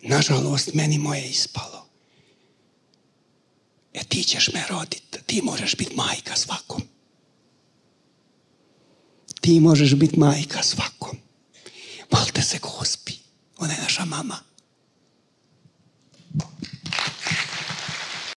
nažalost, meni moje ispalo. E ti ćeš me rodit, ti možeš biti majka svakom. Ti možeš biti majka svakom. Malte se gospi, ona je naša mama.